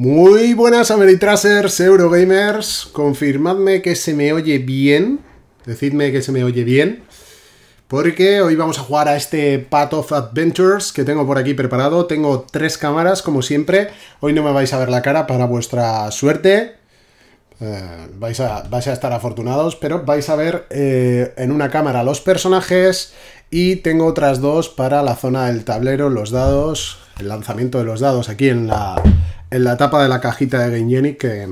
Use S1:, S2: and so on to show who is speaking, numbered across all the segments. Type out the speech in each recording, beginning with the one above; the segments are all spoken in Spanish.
S1: Muy buenas Ameritrasers, Eurogamers. Confirmadme que se me oye bien. Decidme que se me oye bien. Porque hoy vamos a jugar a este Path of Adventures que tengo por aquí preparado. Tengo tres cámaras, como siempre. Hoy no me vais a ver la cara para vuestra suerte. Eh, vais, a, estar afortunados, pero vais a ver eh, en una cámara los personajes y tengo otras dos para la zona del tablero, los dados, el lanzamiento de los dados aquí en la, en la tapa de la cajita de Game que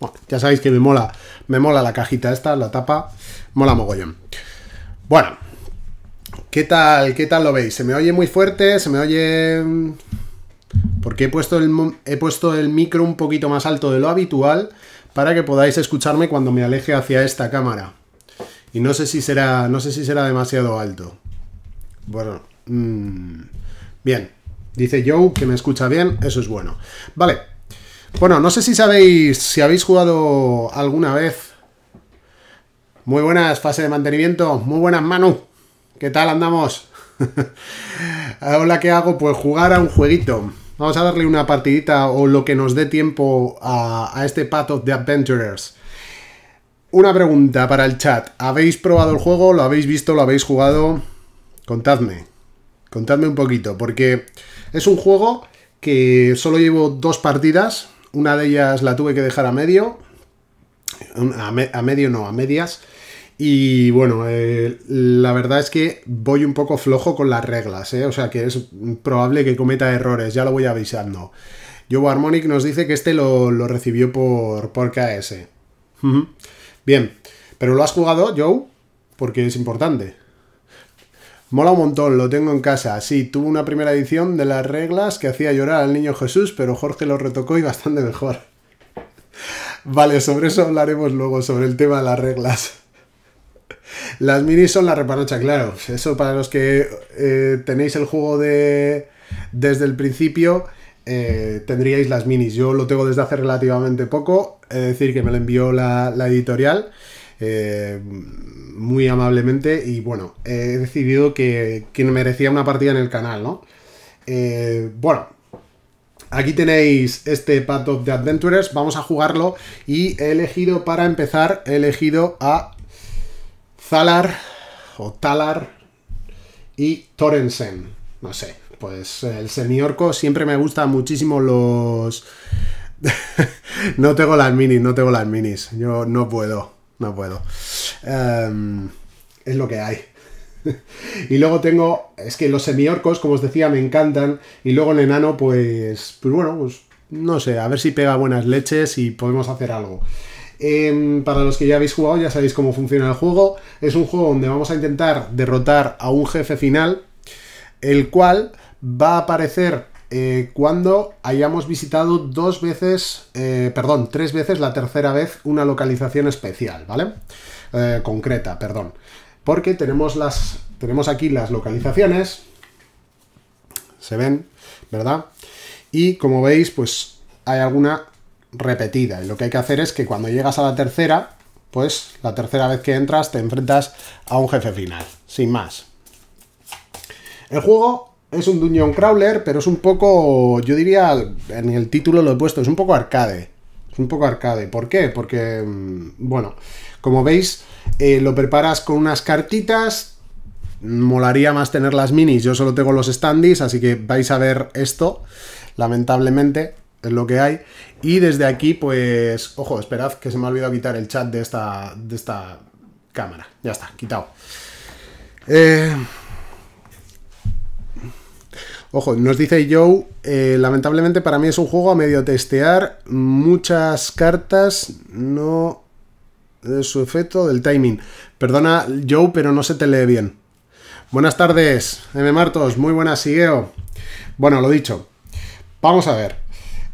S1: bueno, ya sabéis que me mola, me mola la cajita esta, la tapa, mola mogollón. Bueno, ¿qué tal, qué tal lo veis? ¿Se me oye muy fuerte? ¿Se me oye...? Mm? Porque he puesto el, he puesto el micro un poquito más alto de lo habitual para que podáis escucharme cuando me aleje hacia esta cámara. Y no sé si será, no sé si será demasiado alto. Bueno, mm, bien, Dice Joe que me escucha bien, eso es bueno. Vale. Bueno, no sé si sabéis, si habéis jugado alguna vez. Muy buenas, fase de mantenimiento. Muy buenas, Manu. ¿Qué tal andamos? Ahora, ¿qué hago? Pues jugar a un jueguito. Vamos a darle una partidita o lo que nos dé tiempo a, a este Path of the Adventurers. Una pregunta para el chat. ¿Habéis probado el juego? ¿Lo habéis visto? ¿Lo habéis jugado? Contadme. Contadme un poquito, porque... Es un juego que solo llevo dos partidas, una de ellas la tuve que dejar a medio, a, medio no, a medias, y bueno, eh, la verdad es que voy un poco flojo con las reglas, eh. o sea que es probable que cometa errores, ya lo voy avisando. Joe Harmonic nos dice que este lo, recibió por, por KS. Bien, pero ¿lo has jugado, Joe? Porque es importante. Mola un montón, lo tengo en casa. Sí, tuvo una primera edición de las reglas que hacía llorar al niño Jesús, pero Jorge lo retocó y bastante mejor. Vale, sobre eso hablaremos luego, sobre el tema de las reglas. Las minis son la reparocha, claro. Eso para los que eh, tenéis el juego de desde el principio, eh, tendríais las minis. Yo lo tengo desde hace relativamente poco, es decir, que me lo envió la editorial. Eh, muy amablemente y bueno, he decidido que, que, merecía una partida en el canal, ¿no? Eh, bueno, aquí tenéis este Path of the Adventurers, vamos a jugarlo y he elegido para empezar, he elegido a Zalar o Talar y Torensen, no sé, pues el señorco siempre me gusta muchísimo los... no tengo las minis, no tengo las minis, yo no puedo no puedo. Em, es lo que hay. y luego tengo, es que los semiorcos, como os decía, me encantan. Y luego el enano, pues, pues bueno, pues no sé, a ver si pega buenas leches y podemos hacer algo. Em, para los que ya habéis jugado, ya sabéis cómo funciona el juego. Es un juego donde vamos a intentar derrotar a un jefe final, el cual va a aparecer eh, cuando hayamos visitado dos veces, eh, perdón, tres veces, la tercera vez, una localización especial, ¿vale? Eh, concreta, perdón. Porque tenemos, las, tenemos aquí las localizaciones, se ven, ¿verdad? Y como veis, pues hay alguna repetida. Y lo que hay que hacer es que cuando llegas a la tercera, pues la tercera vez que entras te enfrentas a un jefe final, sin más. El juego es un dungeon crawler, pero es un poco, yo diría, en el título lo he puesto, es un poco arcade. Es un poco arcade. ¿Por qué? Porque, mm, bueno, como veis, eh, lo preparas con unas cartitas. Molaría más tener las minis, yo solo tengo los standees, así que vais a ver esto, lamentablemente, es lo que hay. Y desde aquí, pues, ojo, esperad que se me ha olvidado quitar el chat de esta, de esta cámara. Ya está, quitado. Eh, Ojo, nos dice Joe, eh, lamentablemente para mí es un juego a medio testear, muchas cartas, no de su efecto del timing. Perdona Joe, pero no se te lee bien. Buenas tardes, M. Martos, muy buenas, Sigueo. Bueno, lo dicho, vamos a ver.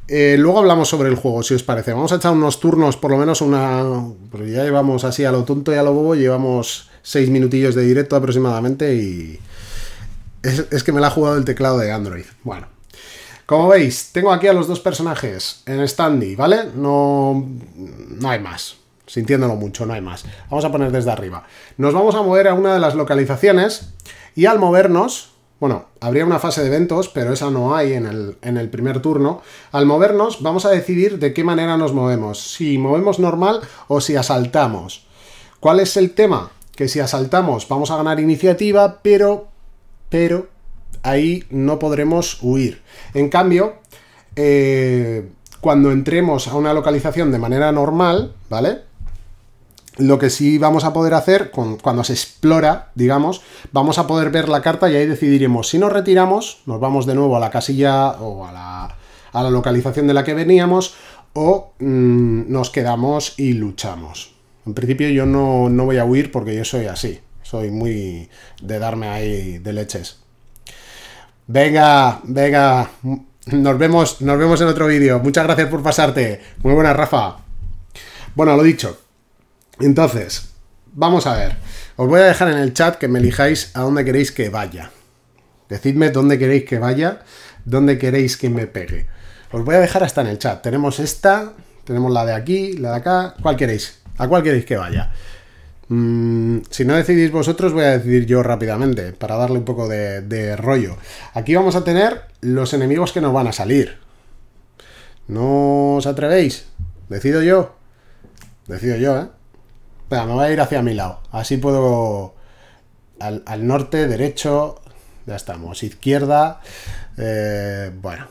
S1: Eh, luego hablamos sobre el juego, si os parece. Vamos a echar unos turnos, por lo menos una... Pero ya llevamos así a lo tonto y a lo bobo, llevamos seis minutillos de directo aproximadamente y es, que me la ha jugado el teclado de Android. Bueno. Como veis, tengo aquí a los dos personajes en Standy, ¿vale? No, no hay más. Sintiéndolo mucho, no hay más. Vamos a poner desde arriba. Nos vamos a mover a una de las localizaciones y al movernos, bueno, habría una fase de eventos, pero esa no hay en el, en el primer turno. Al movernos vamos a decidir de qué manera nos movemos, si movemos normal o si asaltamos. ¿Cuál es el tema? Que si asaltamos vamos a ganar iniciativa, pero pero ahí no podremos huir. En cambio, eh, cuando entremos a una localización de manera normal, ¿vale? Lo que sí vamos a poder hacer, cuando se explora, digamos, vamos a poder ver la carta y ahí decidiremos si nos retiramos, nos vamos de nuevo a la casilla o a la, localización de la que veníamos, o mm, nos quedamos y luchamos. En principio yo no voy a huir porque yo soy así. Soy muy de darme ahí de leches. Venga, venga. Nos vemos, nos vemos en otro vídeo. Muchas gracias por pasarte. Muy buena, Rafa. Bueno, lo dicho. Entonces, vamos a ver. Os voy a dejar en el chat que me elijáis a dónde queréis que vaya. Decidme dónde queréis que vaya, dónde queréis que me pegue. Os voy a dejar hasta en el chat. Tenemos esta, tenemos la de aquí, la de acá. ¿Cuál queréis? ¿A cuál queréis que vaya? Mm, si no decidís vosotros, voy a decidir yo rápidamente, para darle un poco de, rollo. Aquí vamos a tener los enemigos que nos van a salir. ¿No os atrevéis? ¿Decido yo? Decido yo, ¿eh? Venga, me voy a ir hacia mi lado. Así puedo... Al, norte, derecho... Ya estamos. Izquierda... Eh, bueno.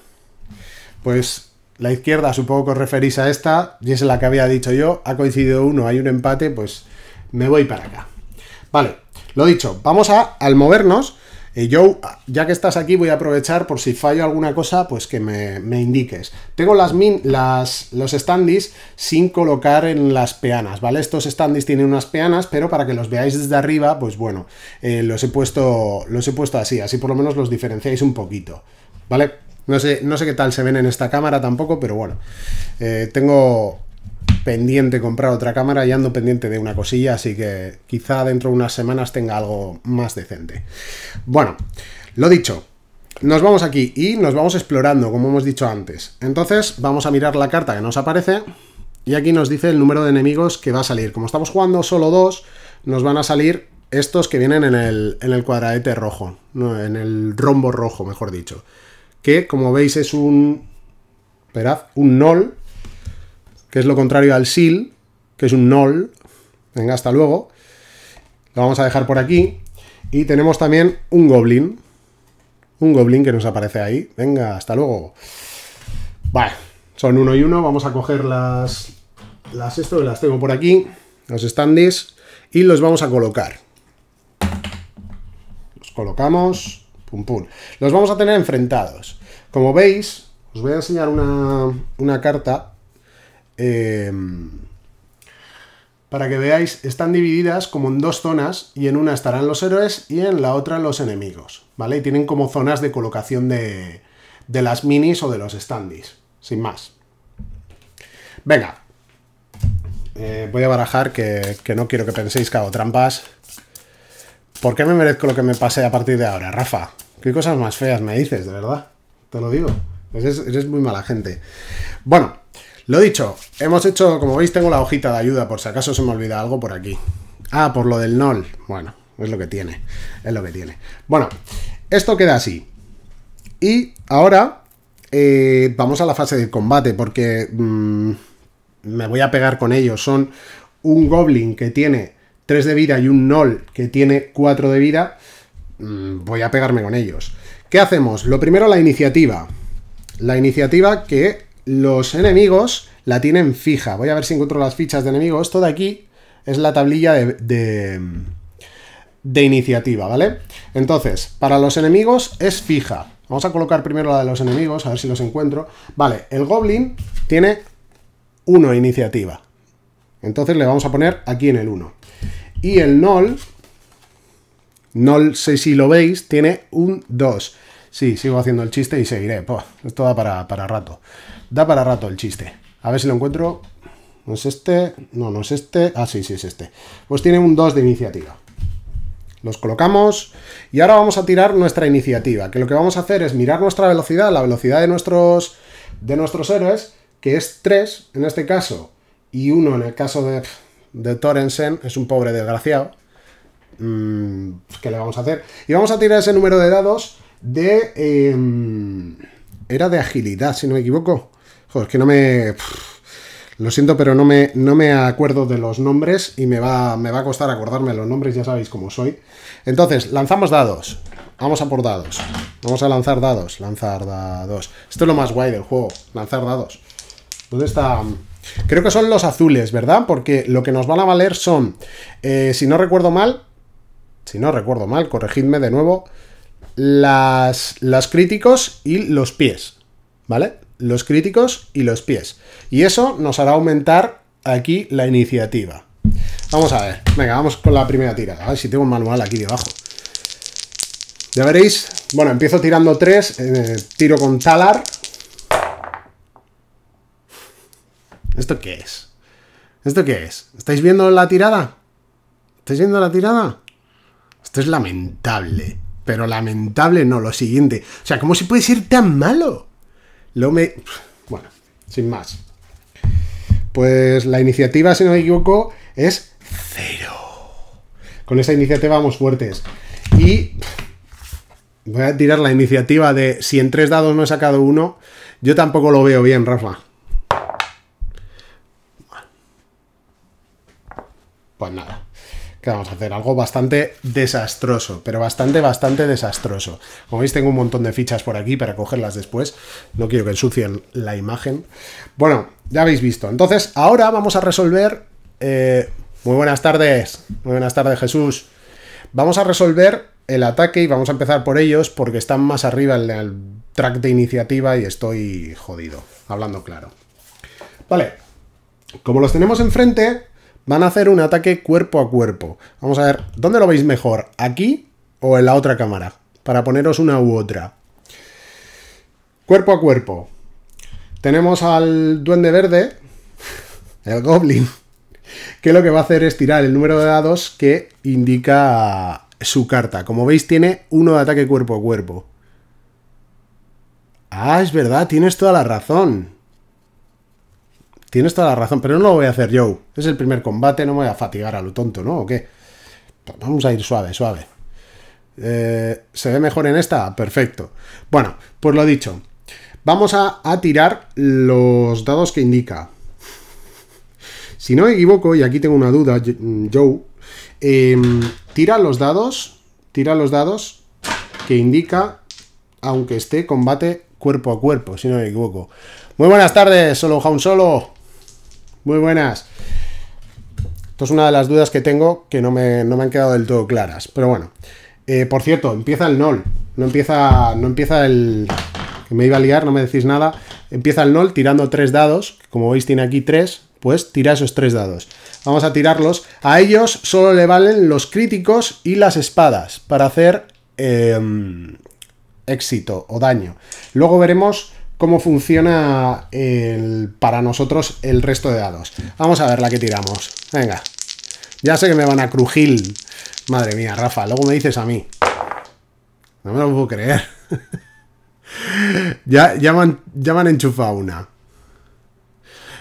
S1: Pues la izquierda supongo que os referís a esta. Y es la que había dicho yo. Ha coincidido uno, hay un empate, pues me voy para acá. Vale, lo dicho, vamos a, al movernos, Yo, eh, ya que estás aquí voy a aprovechar por si fallo alguna cosa, pues que me, me indiques. Tengo las, min, las los standis sin colocar en las peanas, ¿vale? Estos standys tienen unas peanas, pero para que los veáis desde arriba, pues bueno, eh, los, he puesto, los he puesto así, así por lo menos los diferenciáis un poquito, ¿vale? No sé, no sé qué tal se ven en esta cámara tampoco, pero bueno, eh, tengo pendiente comprar otra cámara y ando pendiente de una cosilla, así que quizá dentro de unas semanas tenga algo más decente. Bueno, lo dicho, nos vamos aquí y nos vamos explorando, como hemos dicho antes. Entonces vamos a mirar la carta que nos aparece y aquí nos dice el número de enemigos que va a salir. Como estamos jugando solo dos, nos van a salir estos que vienen en el, en el cuadradete rojo, en el rombo rojo, mejor dicho. Que, como veis, es un... Esperad, un NOL, que es lo contrario al SIL, que es un NOL. Venga, hasta luego. Lo vamos a dejar por aquí. Y tenemos también un Goblin. Un Goblin que nos aparece ahí. Venga, hasta luego. Vale, son uno y uno. Vamos a coger las... Las esto, las tengo por aquí. Los standees. Y los vamos a colocar. Los colocamos. Pum, pum. Los vamos a tener enfrentados. Como veis, os voy a enseñar una, una carta Em, para que veáis, están divididas como en dos zonas y en una estarán los héroes y en la otra los enemigos, ¿vale? Y tienen como zonas de colocación de, las minis o de los standees, sin más. Venga, eh, voy a barajar que, no quiero que penséis que hago trampas. ¿Por qué me merezco lo que me pase a partir de ahora, Rafa? ¿Qué cosas más feas me dices, de verdad? Te lo digo. eres muy mala gente. Bueno, lo dicho, hemos hecho, como veis tengo la hojita de ayuda por si acaso se me olvida algo por aquí. Ah, por lo del NOL. Bueno, es lo que tiene, es lo que tiene. Bueno, esto queda así. Y ahora eh, vamos a la fase de combate porque mm, me voy a pegar con ellos. Son un goblin que tiene 3 de vida y un Nol que tiene 4 de vida, mm, voy a pegarme con ellos. ¿Qué hacemos? Lo primero, la iniciativa. La iniciativa que los enemigos la tienen fija. Voy a ver si encuentro las fichas de enemigos. Esto de aquí es la tablilla de, de, iniciativa, ¿vale? Entonces, para los enemigos es fija. Vamos a colocar primero la de los enemigos, a ver si los encuentro. Vale, el Goblin tiene 1 iniciativa. Entonces le vamos a poner aquí en el 1. Y el Nol, Nol, sé si lo veis, tiene un 2. Sí, sigo haciendo el chiste y seguiré. esto va para, para rato. Da para rato el chiste. A ver si lo encuentro. No es este. No, no es este. Ah, sí, sí, es este. Pues tiene un 2 de iniciativa. Los colocamos y ahora vamos a tirar nuestra iniciativa, que lo que vamos a hacer es mirar nuestra velocidad, la velocidad de nuestros, de nuestros héroes, que es 3 en este caso, y 1 en el caso de, de Torensen, es un pobre desgraciado. Mm, ¿Qué le vamos a hacer? Y vamos a tirar ese número de dados de... Em, era de agilidad, si no me equivoco. Joder, que no me... lo siento, pero no me, no me acuerdo de los nombres y me va, me va a costar acordarme los nombres, ya sabéis cómo soy. Entonces, lanzamos dados. Vamos a por dados. Vamos a lanzar dados. Lanzar dados. Esto es lo más guay del juego. Lanzar dados. ¿Dónde está...? Creo que son los azules, ¿verdad? Porque lo que nos van a valer son, eh, si no recuerdo mal, si no recuerdo mal, corregidme de nuevo, las, las críticos y los pies, ¿vale? los críticos y los pies. Y eso nos hará aumentar aquí la iniciativa. Vamos a ver, venga, vamos con la primera tirada. A ver si tengo un manual aquí debajo. Ya veréis, bueno, empiezo tirando tres eh, tiro con talar. ¿Esto qué es? ¿Esto qué es? ¿Estáis viendo la tirada? ¿Estáis viendo la tirada? Esto es lamentable, pero lamentable no, lo siguiente. O sea, ¿cómo se puede ser tan malo? Lo me... Bueno, sin más. Pues la iniciativa, si no me equivoco, es cero. Con esa iniciativa vamos fuertes. Y voy a tirar la iniciativa de si en tres dados no he sacado uno, yo tampoco lo veo bien, Rafa. Pues nada que vamos a hacer? Algo bastante desastroso, pero bastante, bastante desastroso. Como veis, tengo un montón de fichas por aquí para cogerlas después. No quiero que ensucien la imagen. Bueno, ya habéis visto. Entonces, ahora vamos a resolver... Eh, muy buenas tardes. Muy buenas tardes, Jesús. Vamos a resolver el ataque y vamos a empezar por ellos porque están más arriba en el track de iniciativa y estoy jodido, hablando claro. Vale, como los tenemos enfrente, van a hacer un ataque cuerpo a cuerpo. Vamos a ver, ¿dónde lo veis mejor? ¿Aquí o en la otra cámara? Para poneros una u otra. Cuerpo a cuerpo. Tenemos al duende verde, el goblin, que lo que va a hacer es tirar el número de dados que indica su carta. Como veis, tiene uno de ataque cuerpo a cuerpo. Ah, es verdad, tienes toda la razón. Tienes toda la razón, pero no lo voy a hacer yo. Es el primer combate, no me voy a fatigar a lo tonto, ¿no? ¿O qué? Pues vamos a ir suave, suave. Eh, ¿Se ve mejor en esta? Perfecto. Bueno, pues lo dicho. Vamos a, tirar los dados que indica. Si no me equivoco, y aquí tengo una duda, Joe, em, tira los dados, tira los dados que indica, aunque esté combate cuerpo a cuerpo, si no me equivoco. Muy buenas tardes, solo Jaun Solo. Muy buenas. Esto es una de las dudas que tengo que no me, han quedado del todo claras. Pero bueno. Eh, por cierto, empieza el NOL. No empieza, no empieza el... Que me iba a liar, no me decís nada. Empieza el NOL tirando tres dados. Como veis tiene aquí tres. Pues tira esos tres dados. Vamos a tirarlos. A ellos solo le valen los críticos y las espadas para hacer em, éxito o daño. Luego veremos cómo funciona para nosotros el resto de dados. Vamos a ver la que tiramos. Venga. Ya sé que me van a crujir. Madre mía, Rafa, luego me dices a mí. No me lo puedo creer. ya, ya, me han, ya una.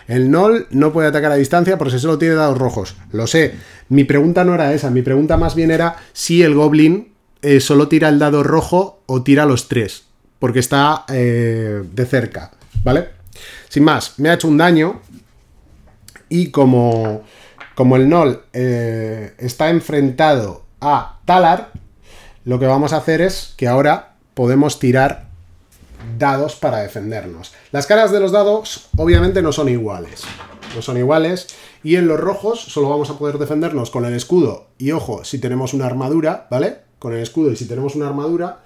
S1: El NOL no puede atacar a distancia por si solo tiene dados rojos. Lo sé. Mi pregunta no era esa. Mi pregunta más bien era si el Goblin eh, solo tira el dado rojo o tira los tres porque está eh, de cerca, ¿vale? Sin más, me ha hecho un daño y como, como el Nol eh, está enfrentado a Talar, lo que vamos a hacer es que ahora podemos tirar dados para defendernos. Las caras de los dados obviamente no son iguales, no son iguales. Y en los rojos solo vamos a poder defendernos con el escudo y ojo, si tenemos una armadura, ¿vale? Con el escudo y si tenemos una armadura,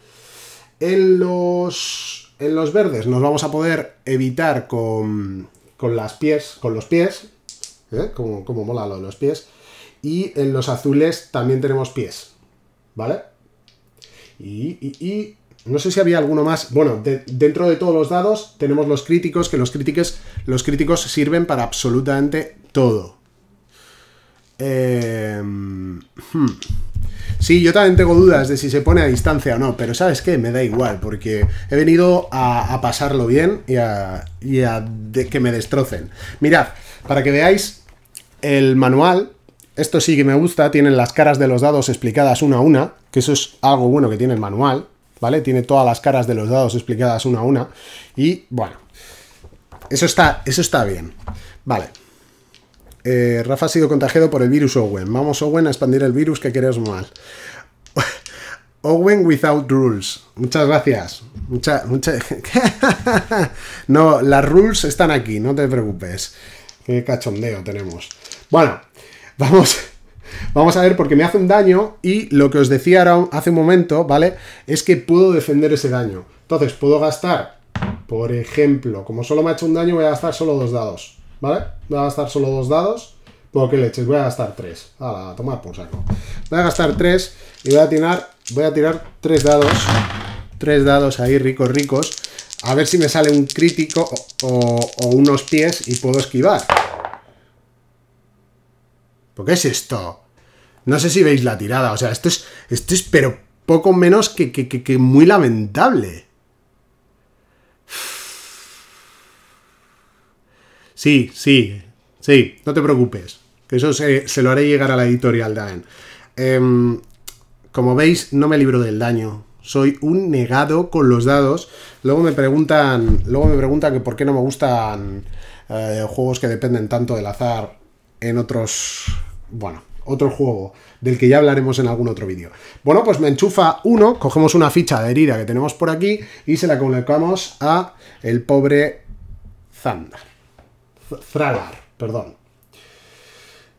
S1: en los, en los verdes nos vamos a poder evitar con, las pies, con los pies, ¿eh? como, mola lo de los pies, y en los azules también tenemos pies, ¿vale? Y, no sé si había alguno más. Bueno, dentro de todos los dados tenemos los críticos, que los críticos, los críticos sirven para absolutamente todo, Em, hmm. Sí, yo también tengo dudas de si se pone a distancia o no, pero ¿sabes qué? Me da igual, porque he venido a, pasarlo bien y a, de que me destrocen. Mirad, para que veáis el manual, esto sí que me gusta, tienen las caras de los dados explicadas una a una, que eso es algo bueno que tiene el manual, ¿vale? Tiene todas las caras de los dados explicadas una a una, y bueno, eso está, eso está bien. Vale. Eh, Rafa ha sido contagiado por el virus Owen. Vamos, Owen, a expandir el virus que queremos mal? Owen without rules. Muchas gracias. Mucha, no, las rules están aquí, no te preocupes. Qué cachondeo tenemos. Bueno, vamos, vamos a ver porque me hace un daño y lo que os decía hace un momento, ¿vale? Es que puedo defender ese daño. Entonces, puedo gastar, por ejemplo, como solo me ha hecho un daño, voy a gastar solo dos dados. ¿vale? Voy a gastar solo dos dados. Porque leches, voy a gastar tres. A tomar por saco. Voy a gastar tres y voy a tirar, voy a tirar tres dados. Tres dados ahí ricos, ricos. A ver si me sale un crítico o, unos pies y puedo esquivar. ¿Por qué es esto? No sé si veis la tirada. O sea, esto es, esto es pero poco menos que, que, muy lamentable. Sí, sí, sí, no te preocupes. Que eso se, lo haré llegar a la editorial Daen. Em, como veis, no me libro del daño. Soy un negado con los dados. Luego me preguntan, luego me que por qué no me gustan eh, juegos que dependen tanto del azar en otros, bueno, otro juego del que ya hablaremos en algún otro vídeo. Bueno, pues me enchufa uno, cogemos una ficha de herida que tenemos por aquí y se la colocamos a el pobre Zandar. Fragar, perdón.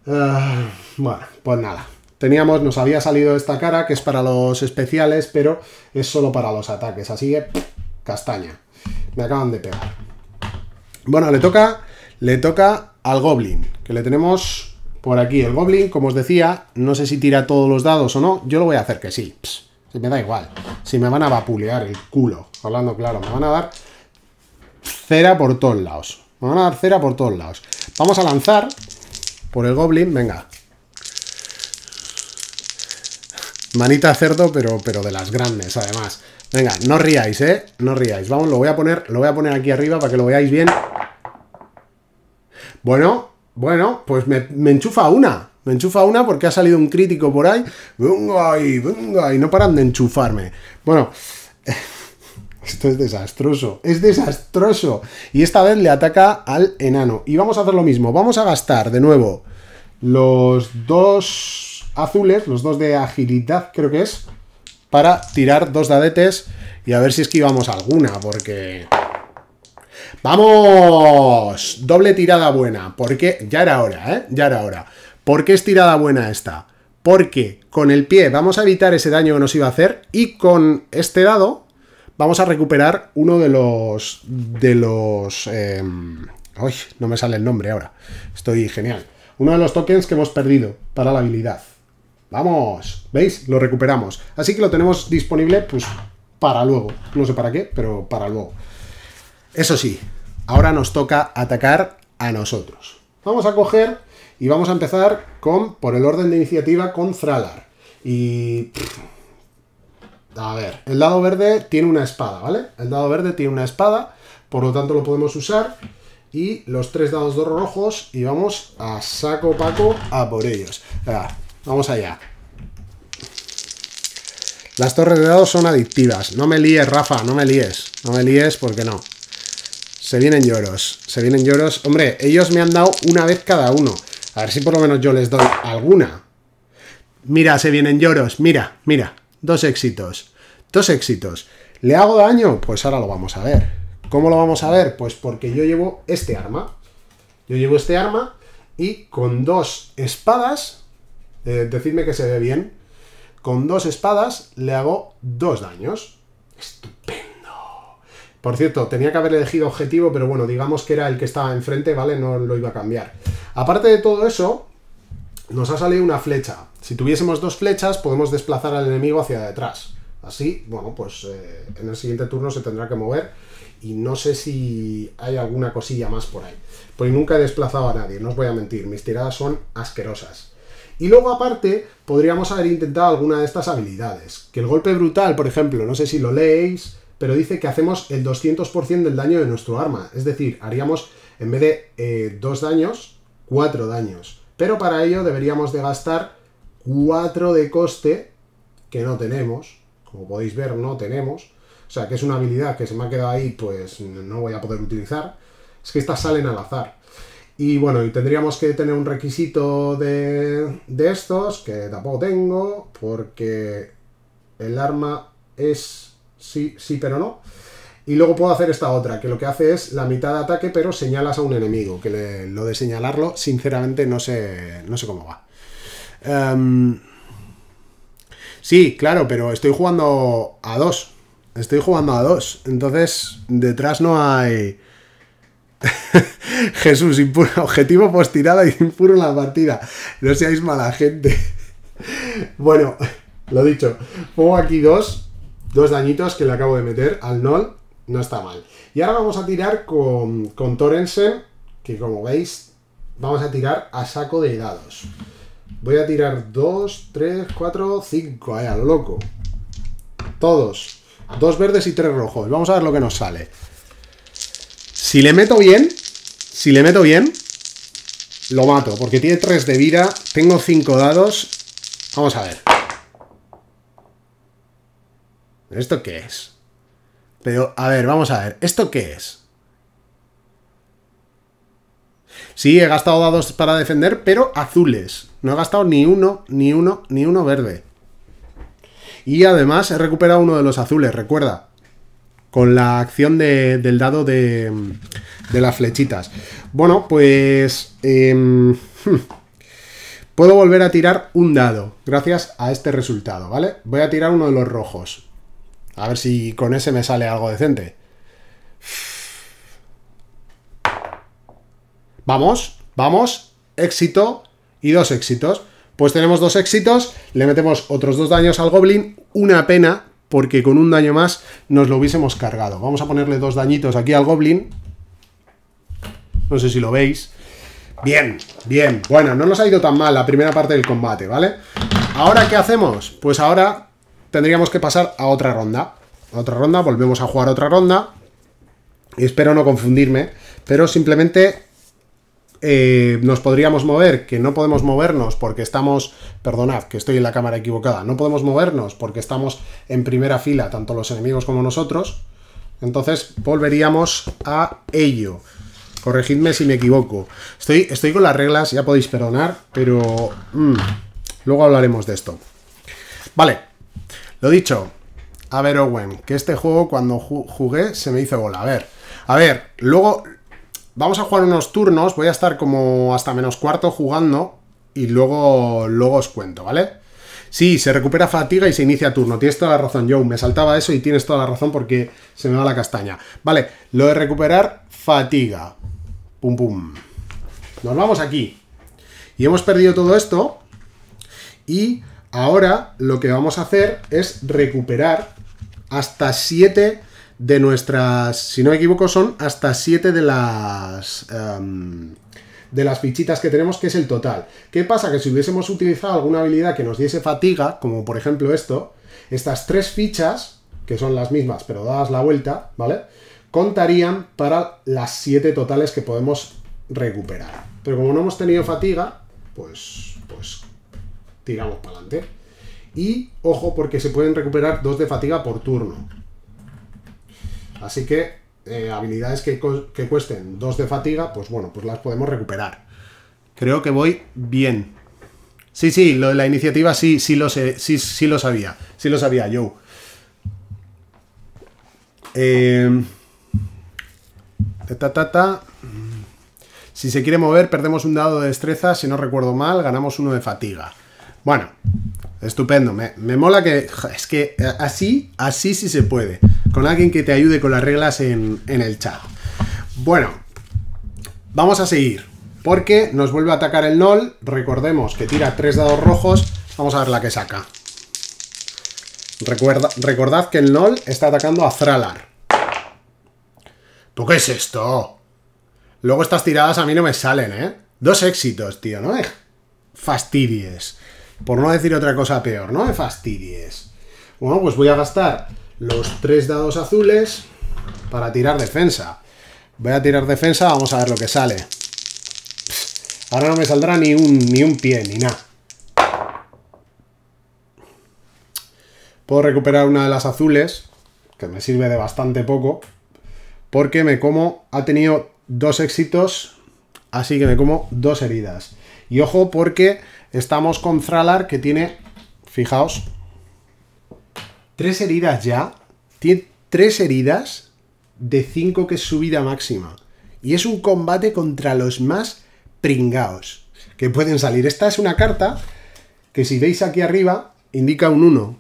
S1: Ah, bueno, pues nada. Teníamos, nos había salido esta cara, que es para los especiales, pero es solo para los ataques. Así que, castaña. Me acaban de pegar. Bueno, le toca, le toca al Goblin, que le tenemos por aquí. El Goblin, como os decía, no sé si tira todos los dados o no. Yo lo voy a hacer que sí. si me da igual. Si me van a vapulear el culo. Hablando claro, me van a dar cera por todos lados van a dar cera por todos lados. Vamos a lanzar por el Goblin, venga. Manita cerdo, pero, pero de las grandes, además. Venga, no ríais, ¿eh? No ríais. Vamos, lo voy a poner, lo voy a poner aquí arriba para que lo veáis bien. Bueno, bueno, pues me, enchufa una. Me enchufa una porque ha salido un crítico por ahí. Venga ahí, venga ahí. No paran de enchufarme. Bueno... Esto es desastroso, es desastroso. Y esta vez le ataca al enano. Y vamos a hacer lo mismo, vamos a gastar de nuevo los dos azules, los dos de agilidad creo que es, para tirar dos dadetes y a ver si esquivamos alguna, porque... ¡Vamos! Doble tirada buena, porque ya era hora, ¿eh? Ya era hora. ¿Por qué es tirada buena esta? Porque con el pie vamos a evitar ese daño que nos iba a hacer y con este dado vamos a recuperar uno de los... de los... Eh, no me sale el nombre ahora. Estoy genial. Uno de los tokens que hemos perdido para la habilidad. ¡Vamos! ¿Veis? Lo recuperamos. Así que lo tenemos disponible, pues, para luego. No sé para qué, pero para luego. Eso sí, ahora nos toca atacar a nosotros. Vamos a coger y vamos a empezar con, por el orden de iniciativa, con Thralar. Y... A ver, el dado verde tiene una espada, ¿vale? El dado verde tiene una espada, por lo tanto lo podemos usar. Y los tres dados dos rojos y vamos a saco paco a por ellos. vamos allá. Las torres de dados son adictivas. No me líes, Rafa, no me líes. No me líes porque no. Se vienen lloros, se vienen lloros. Hombre, ellos me han dado una vez cada uno. A ver si por lo menos yo les doy alguna. Mira, se vienen lloros, mira, mira. Dos éxitos. Dos éxitos. ¿Le hago daño? Pues ahora lo vamos a ver. ¿Cómo lo vamos a ver? Pues porque yo llevo este arma. Yo llevo este arma y con dos espadas, eh, decidme que se ve bien, con dos espadas le hago dos daños. Estupendo. Por cierto, tenía que haber elegido objetivo, pero bueno, digamos que era el que estaba enfrente, ¿vale? No lo iba a cambiar. Aparte de todo eso, nos ha salido una flecha. Si tuviésemos dos flechas, podemos desplazar al enemigo hacia detrás. Así, bueno, pues eh, en el siguiente turno se tendrá que mover. Y no sé si hay alguna cosilla más por ahí. Pues nunca he desplazado a nadie, no os voy a mentir. Mis tiradas son asquerosas. Y luego, aparte, podríamos haber intentado alguna de estas habilidades. Que el golpe brutal, por ejemplo, no sé si lo leéis, pero dice que hacemos el 200% del daño de nuestro arma. Es decir, haríamos, en vez de eh, dos daños, cuatro daños. Pero para ello deberíamos de gastar 4 de coste, que no tenemos. Como podéis ver, no tenemos. O sea, que es una habilidad que se me ha quedado ahí, pues no voy a poder utilizar. Es que estas salen al azar. Y bueno, tendríamos que tener un requisito de, de estos, que tampoco tengo, porque el arma es sí, sí, pero no. Y luego puedo hacer esta otra, que lo que hace es la mitad de ataque, pero señalas a un enemigo, que lo de señalarlo, sinceramente, no sé, sé cómo va. Em, sí, claro, pero estoy jugando a dos. Estoy jugando a dos. Entonces, detrás no hay... Jesús, impuro. Objetivo postirada y impuro la partida. No seáis mala gente. bueno, lo dicho. Pongo aquí dos dos dañitos que le acabo de meter al Nol no está mal. Y ahora vamos a tirar con, con que como veis, vamos a tirar a saco de dados. Voy a tirar 2, 3, 4, 5, a lo loco. Todos. Dos verdes y tres rojos. Vamos a ver lo que nos sale. Si le meto bien, si le meto bien, lo mato, porque tiene tres de vida, tengo cinco dados. Vamos a ver. ¿Esto qué es? Pero, a ver, vamos a ver. ¿Esto qué es? Sí, he gastado dados para defender, pero azules. No he gastado ni uno, ni uno, ni uno verde. Y además he recuperado uno de los azules, recuerda. Con la acción del dado de, las flechitas. Bueno, pues... Em, puedo volver a tirar un dado, gracias a este resultado, ¿vale? Voy a tirar uno de los rojos. A ver si con ese me sale algo decente. Vamos, vamos, éxito y dos éxitos. Pues tenemos dos éxitos, le metemos otros dos daños al Goblin, una pena, porque con un daño más nos lo hubiésemos cargado. Vamos a ponerle dos dañitos aquí al Goblin. No sé si lo veis. Bien, bien. Bueno, no nos ha ido tan mal la primera parte del combate, ¿vale? ¿Ahora qué hacemos? Pues ahora tendríamos que pasar a otra ronda. otra ronda, volvemos a jugar otra ronda. Y espero no confundirme, pero simplemente eh, nos podríamos mover, que no podemos movernos porque estamos, perdonad que estoy en la cámara equivocada, no podemos movernos porque estamos en primera fila, tanto los enemigos como nosotros. Entonces volveríamos a ello. Corregidme si me equivoco. Estoy, estoy con las reglas, ya podéis perdonar, pero mm, luego hablaremos de esto. Vale, lo dicho, a ver, Owen, que este juego cuando jugué se me hizo bola. A ver, a ver, luego vamos a jugar unos turnos, voy a estar como hasta menos cuarto jugando y luego, luego os cuento, ¿vale? Sí, se recupera fatiga y se inicia turno. Tienes toda la razón, Joe. Me saltaba eso y tienes toda la razón porque se me va la castaña. Vale, lo de recuperar fatiga. Pum, pum. Nos vamos aquí. Y hemos perdido todo esto. Y Ahora lo que vamos a hacer es recuperar hasta 7 de nuestras, si no me equivoco, son hasta 7 de las... Em, de las fichitas que tenemos, que es el total. ¿Qué pasa? Que si hubiésemos utilizado alguna habilidad que nos diese fatiga, como por ejemplo esto, estas tres fichas, que son las mismas, pero dadas la vuelta, ¿vale? Contarían para las 7 totales que podemos recuperar. Pero como no hemos tenido fatiga, pues, pues tiramos para adelante. Y ojo, porque se pueden recuperar dos de fatiga por turno. Así que eh, habilidades que, cuesten dos de fatiga, pues bueno, pues las podemos recuperar. Creo que voy bien. Sí, sí, lo de la iniciativa sí, sí lo, sé, sí, sí lo sabía. Sí lo sabía, yo em, ta, ta, ta, si se quiere mover, perdemos un dado de destreza. Si no recuerdo mal, ganamos uno de fatiga. Bueno, estupendo. Me, me, mola que. Es que así, así sí se puede. Con alguien que te ayude con las reglas en, en el chat. Bueno, vamos a seguir. Porque nos vuelve a atacar el Nol. Recordemos que tira tres dados rojos. Vamos a ver la que saca. Recuerda, recordad que el Nol está atacando a Thralar. ¿Tú qué es esto? Luego estas tiradas a mí no me salen, ¿eh? Dos éxitos, tío, no fastidies. Por no decir otra cosa peor, no me fastidies. Bueno, pues voy a gastar los tres dados azules para tirar defensa. Voy a tirar defensa, vamos a ver lo que sale. Ahora no me saldrá ni un, ni un pie, ni nada. Puedo recuperar una de las azules, que me sirve de bastante poco, porque me como... Ha tenido dos éxitos, así que me como dos heridas. Y ojo porque Estamos con Thralar que tiene, fijaos, tres heridas ya. Tiene tres heridas de cinco que es su vida máxima. Y es un combate contra los más pringaos que pueden salir. Esta es una carta que si veis aquí arriba indica un 1.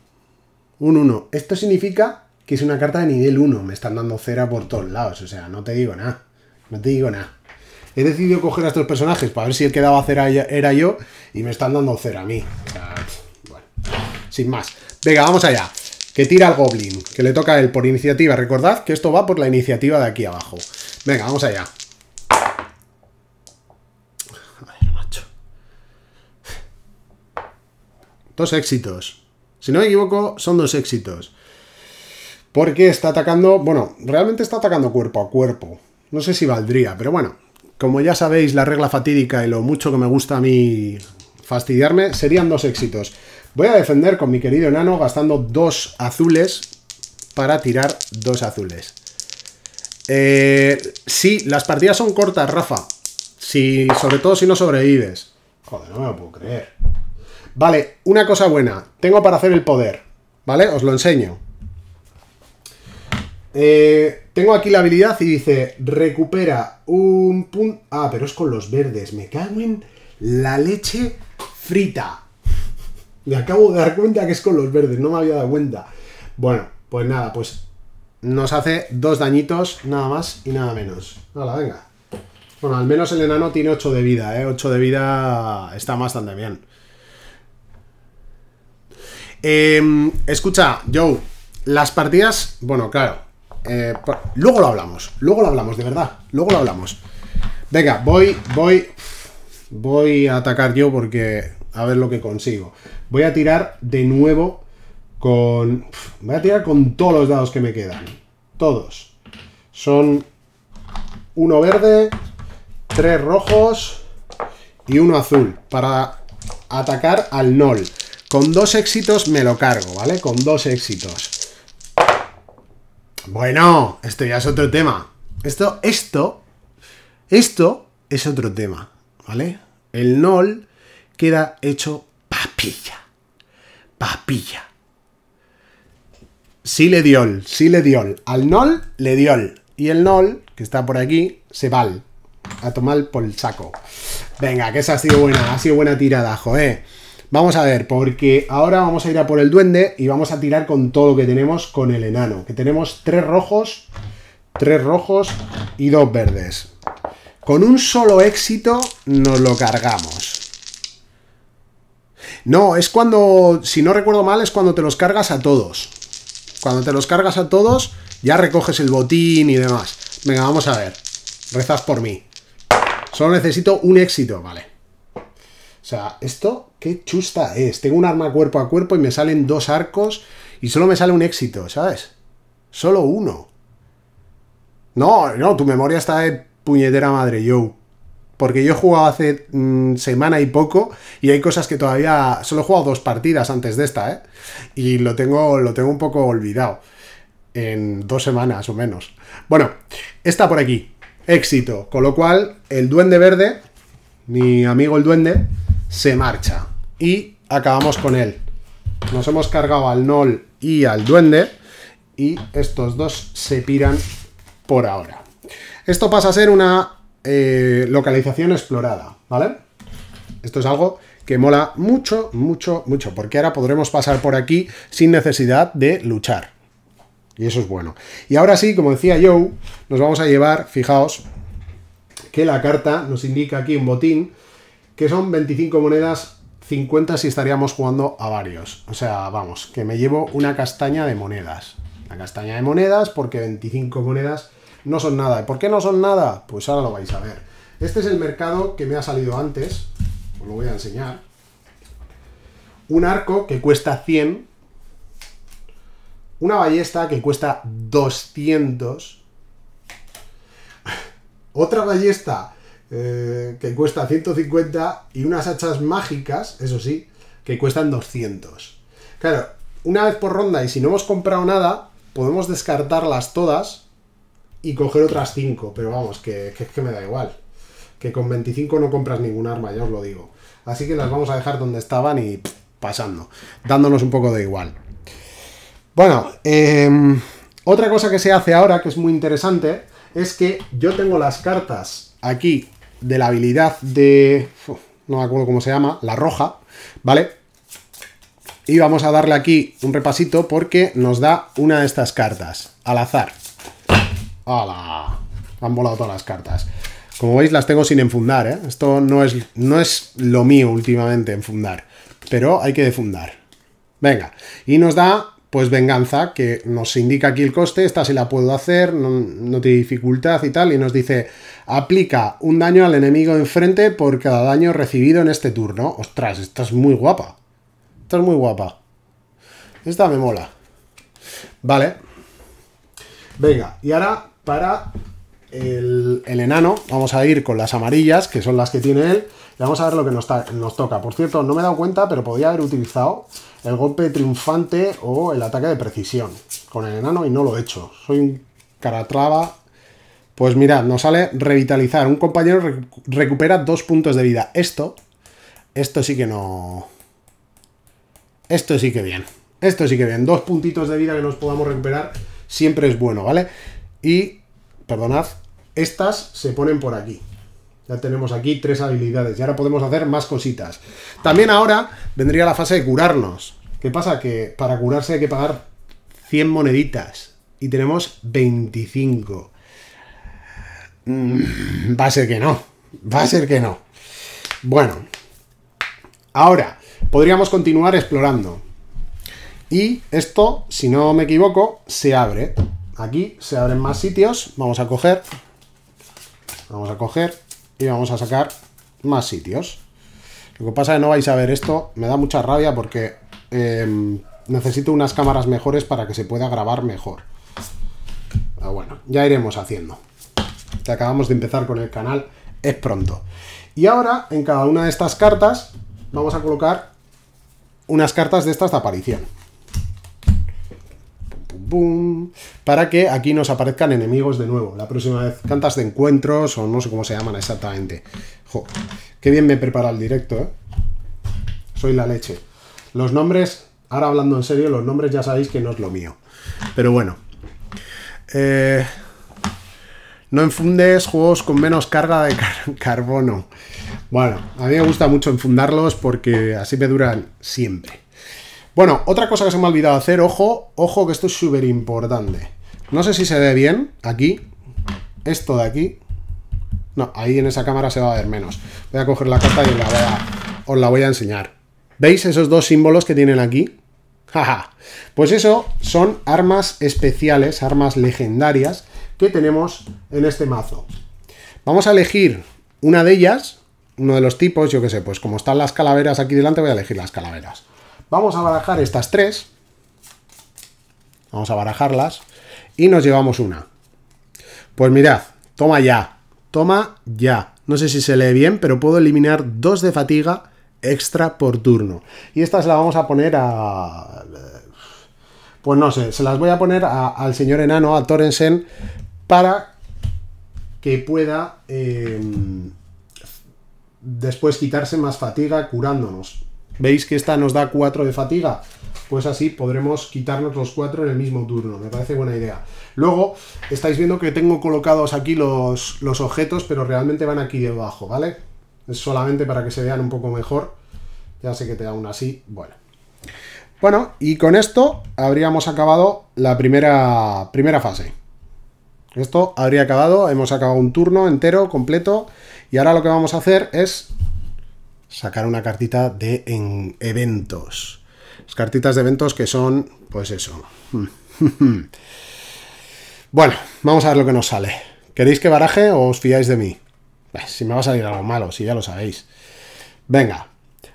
S1: Un 1. Esto significa que es una carta de nivel 1. Me están dando cera por todos lados. O sea, no te digo nada. No te digo nada he decidido coger a estos personajes para ver si el que daba cera era yo y me están dando cera a mí. sin más. Venga, vamos allá. Que tira al Goblin, que le toca a él por iniciativa. Recordad que esto va por la iniciativa de aquí abajo. Venga, vamos allá. A ver, macho. Dos éxitos. Si no me equivoco, son dos éxitos. Porque está atacando... Bueno, realmente está atacando cuerpo a cuerpo. No sé si valdría, pero bueno, como ya sabéis, la regla fatídica y lo mucho que me gusta a mí fastidiarme, serían dos éxitos. Voy a defender con mi querido enano gastando dos azules para tirar dos azules. Eh, sí, las partidas son cortas, Rafa. Si, sobre todo si no sobrevives. Joder, no me lo puedo creer. Vale, una cosa buena. Tengo para hacer el poder. ¿Vale? Os lo enseño. Eh, tengo aquí la habilidad y dice, recupera un punto... Ah, pero es con los verdes. Me cago en la leche frita. Me acabo de dar cuenta que es con los verdes, no me había dado cuenta. Bueno, pues nada, pues nos hace dos dañitos, nada más y nada menos. venga. Bueno, al menos el enano tiene 8 de vida, ¿eh? 8 de vida está bastante bien. Em, escucha, Joe, las partidas, bueno, claro, eh, luego lo hablamos, luego lo hablamos, de verdad. Luego lo hablamos. Venga, voy, voy. Voy a atacar yo porque a ver lo que consigo. Voy a tirar de nuevo con... Voy a tirar con todos los dados que me quedan. Todos. Son uno verde, tres rojos y uno azul para atacar al Nol. Con dos éxitos me lo cargo, ¿vale? Con dos éxitos. Bueno, esto ya es otro tema. Esto, esto, esto es otro tema, ¿vale? El NOL queda hecho papilla. Papilla. Sí le el, sí le el, Al NOL le el Y el NOL, que está por aquí, se va a tomar por el saco. Venga, que esa ha sido buena, ha sido buena tirada, joe. Vamos a ver, porque ahora vamos a ir a por el duende y vamos a tirar con todo lo que tenemos con el enano. Que tenemos tres rojos, tres rojos y dos verdes. Con un solo éxito nos lo cargamos. No, es cuando, si no recuerdo mal, es cuando te los cargas a todos. Cuando te los cargas a todos, ya recoges el botín y demás. Venga, vamos a ver. Rezas por mí. Solo necesito un éxito, vale. O sea, esto qué chusta es. Tengo un arma cuerpo a cuerpo y me salen dos arcos y solo me sale un éxito, ¿sabes? Solo uno. No, no, tu memoria está de puñetera madre, yo. Porque yo he jugado hace mm, semana y poco y hay cosas que todavía... Solo he jugado dos partidas antes de esta, ¿eh? Y lo tengo, lo tengo un poco olvidado. En dos semanas o menos. Bueno, está por aquí. Éxito. Con lo cual, el duende verde, mi amigo el duende, se marcha. Y acabamos con él. Nos hemos cargado al Nol y al Duende. Y estos dos se piran por ahora. Esto pasa a ser una eh, localización explorada, ¿vale? Esto es algo que mola mucho, mucho, mucho, porque ahora podremos pasar por aquí sin necesidad de luchar. Y eso es bueno. Y ahora sí, como decía yo nos vamos a llevar, fijaos, que la carta nos indica aquí un botín que son 25 monedas, 50 si estaríamos jugando a varios. O sea, vamos, que me llevo una castaña de monedas. Una castaña de monedas porque 25 monedas no son nada. ¿Por qué no son nada? Pues ahora lo vais a ver. Este es el mercado que me ha salido antes, os lo voy a enseñar. Un arco que cuesta 100, una ballesta que cuesta 200, otra ballesta eh, que cuesta 150 y unas hachas mágicas, eso sí, que cuestan 200. Claro, una vez por ronda y si no hemos comprado nada, podemos descartarlas todas y coger otras 5, pero vamos, que, me da igual. Que con 25 no compras ningún arma, ya os lo digo. Así que las vamos a dejar donde estaban y pasando, dándonos un poco de igual. Bueno, em, otra cosa que se hace ahora que es muy interesante es que yo tengo las cartas aquí de la habilidad de... No me acuerdo cómo se llama, la roja, ¿vale? Y vamos a darle aquí un repasito porque nos da una de estas cartas, al azar. ¡Hala! Han volado todas las cartas. Como veis, las tengo sin enfundar, ¿eh? Esto no es, no es lo mío últimamente, enfundar. Pero hay que defundar. Venga, y nos da pues venganza, que nos indica aquí el coste, esta sí la puedo hacer, no, no tiene dificultad y tal, y nos dice, aplica un daño al enemigo enfrente por cada daño recibido en este turno. Ostras, esta es muy guapa. Esta es muy guapa. Esta me mola. Vale. Venga, y ahora para el, el enano, vamos a ir con las amarillas, que son las que tiene él, vamos a ver lo que nos, toca. Por cierto, no me he dado cuenta, pero podría haber utilizado el golpe triunfante o el ataque de precisión con el enano y no lo he hecho. Soy un caratraba. Pues mirad, nos sale revitalizar. Un compañero recupera dos puntos de vida. Esto, esto sí que no... Esto sí que bien. Esto sí que bien. Dos puntitos de vida que nos podamos recuperar siempre es bueno, ¿vale? Y, perdonad, estas se ponen por aquí. Ya tenemos aquí tres habilidades y ahora podemos hacer más cositas. También ahora vendría la fase de curarnos. ¿Qué pasa? Que para curarse hay que pagar 100 moneditas y tenemos 25. Mm, va a ser que no. Va a ser que no. Bueno. Ahora, podríamos continuar explorando. Y esto, si no me equivoco, se abre. Aquí se abren más sitios. Vamos a coger. Vamos a coger vamos a sacar más sitios. Lo que pasa es que no vais a ver esto, me da mucha rabia porque em, necesito unas cámaras mejores para que se pueda grabar mejor. Ah, bueno, ya iremos haciendo. te acabamos de empezar con el canal, es pronto. Y ahora, en cada una de estas cartas, vamos a colocar unas cartas de estas de aparición para que aquí nos aparezcan enemigos de nuevo. La próxima vez cantas de encuentros o no sé cómo se llaman exactamente. qué bien me prepara el directo, ¿eh? Soy la leche. Los nombres, ahora hablando en serio, los nombres ya sabéis que no es lo mío. Pero bueno. Eh, no enfundes juegos con menos carga de carbono. Bueno, a mí me gusta mucho enfundarlos porque así me duran siempre. Bueno, otra cosa que se me ha olvidado hacer, ojo, ojo que esto es súper importante. No sé si se ve bien aquí, esto de aquí. No, ahí en esa cámara se va a ver menos. Voy a coger la carta y os la voy a enseñar. ¿Veis esos dos símbolos que tienen aquí? Jaja. pues eso son armas especiales, armas legendarias que tenemos en este mazo. Vamos a elegir una de ellas, uno de los tipos, yo qué sé, pues como están las calaveras aquí delante voy a elegir las calaveras. Vamos a barajar estas tres. Vamos a barajarlas. Y nos llevamos una. Pues mirad, toma ya. Toma ya. No sé si se lee bien, pero puedo eliminar dos de fatiga extra por turno. Y estas las vamos a poner a... Pues no sé, se las voy a poner al señor enano, a Torensen, para que pueda em, después quitarse más fatiga curándonos. ¿Veis que esta nos da 4 de fatiga? Pues así podremos quitarnos los 4 en el mismo turno, me parece buena idea. Luego, estáis viendo que tengo colocados aquí los, los objetos, pero realmente van aquí debajo, ¿vale? Es solamente para que se vean un poco mejor. Ya sé que te da una así, bueno. Bueno, y con esto habríamos acabado la primera, primera fase. Esto habría acabado, hemos acabado un turno entero, completo, y ahora lo que vamos a hacer es sacar una cartita de en eventos. Las cartitas de eventos que son, pues eso. bueno, vamos a ver lo que nos sale. ¿Queréis que baraje o os fiáis de mí? Si me va a salir algo malo, si ya lo sabéis. Venga,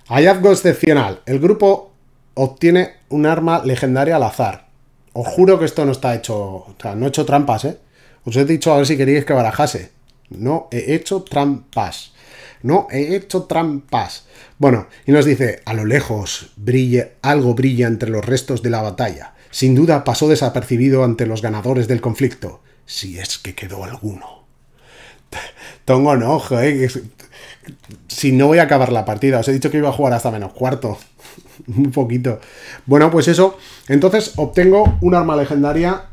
S1: hallazgo excepcional. El grupo obtiene un arma legendaria al azar. Os juro que esto no está hecho... O sea, no he hecho trampas, ¿eh? Os he dicho a ver si queréis que barajase. No he hecho trampas. No, he hecho trampas. Bueno, y nos dice, a lo lejos brille, algo brilla entre los restos de la batalla. Sin duda pasó desapercibido ante los ganadores del conflicto, si es que quedó alguno. Tengo enojo, ¿eh? Si no voy a acabar la partida, os he dicho que iba a jugar hasta menos cuarto. Un poquito. Bueno, pues eso. Entonces obtengo un arma legendaria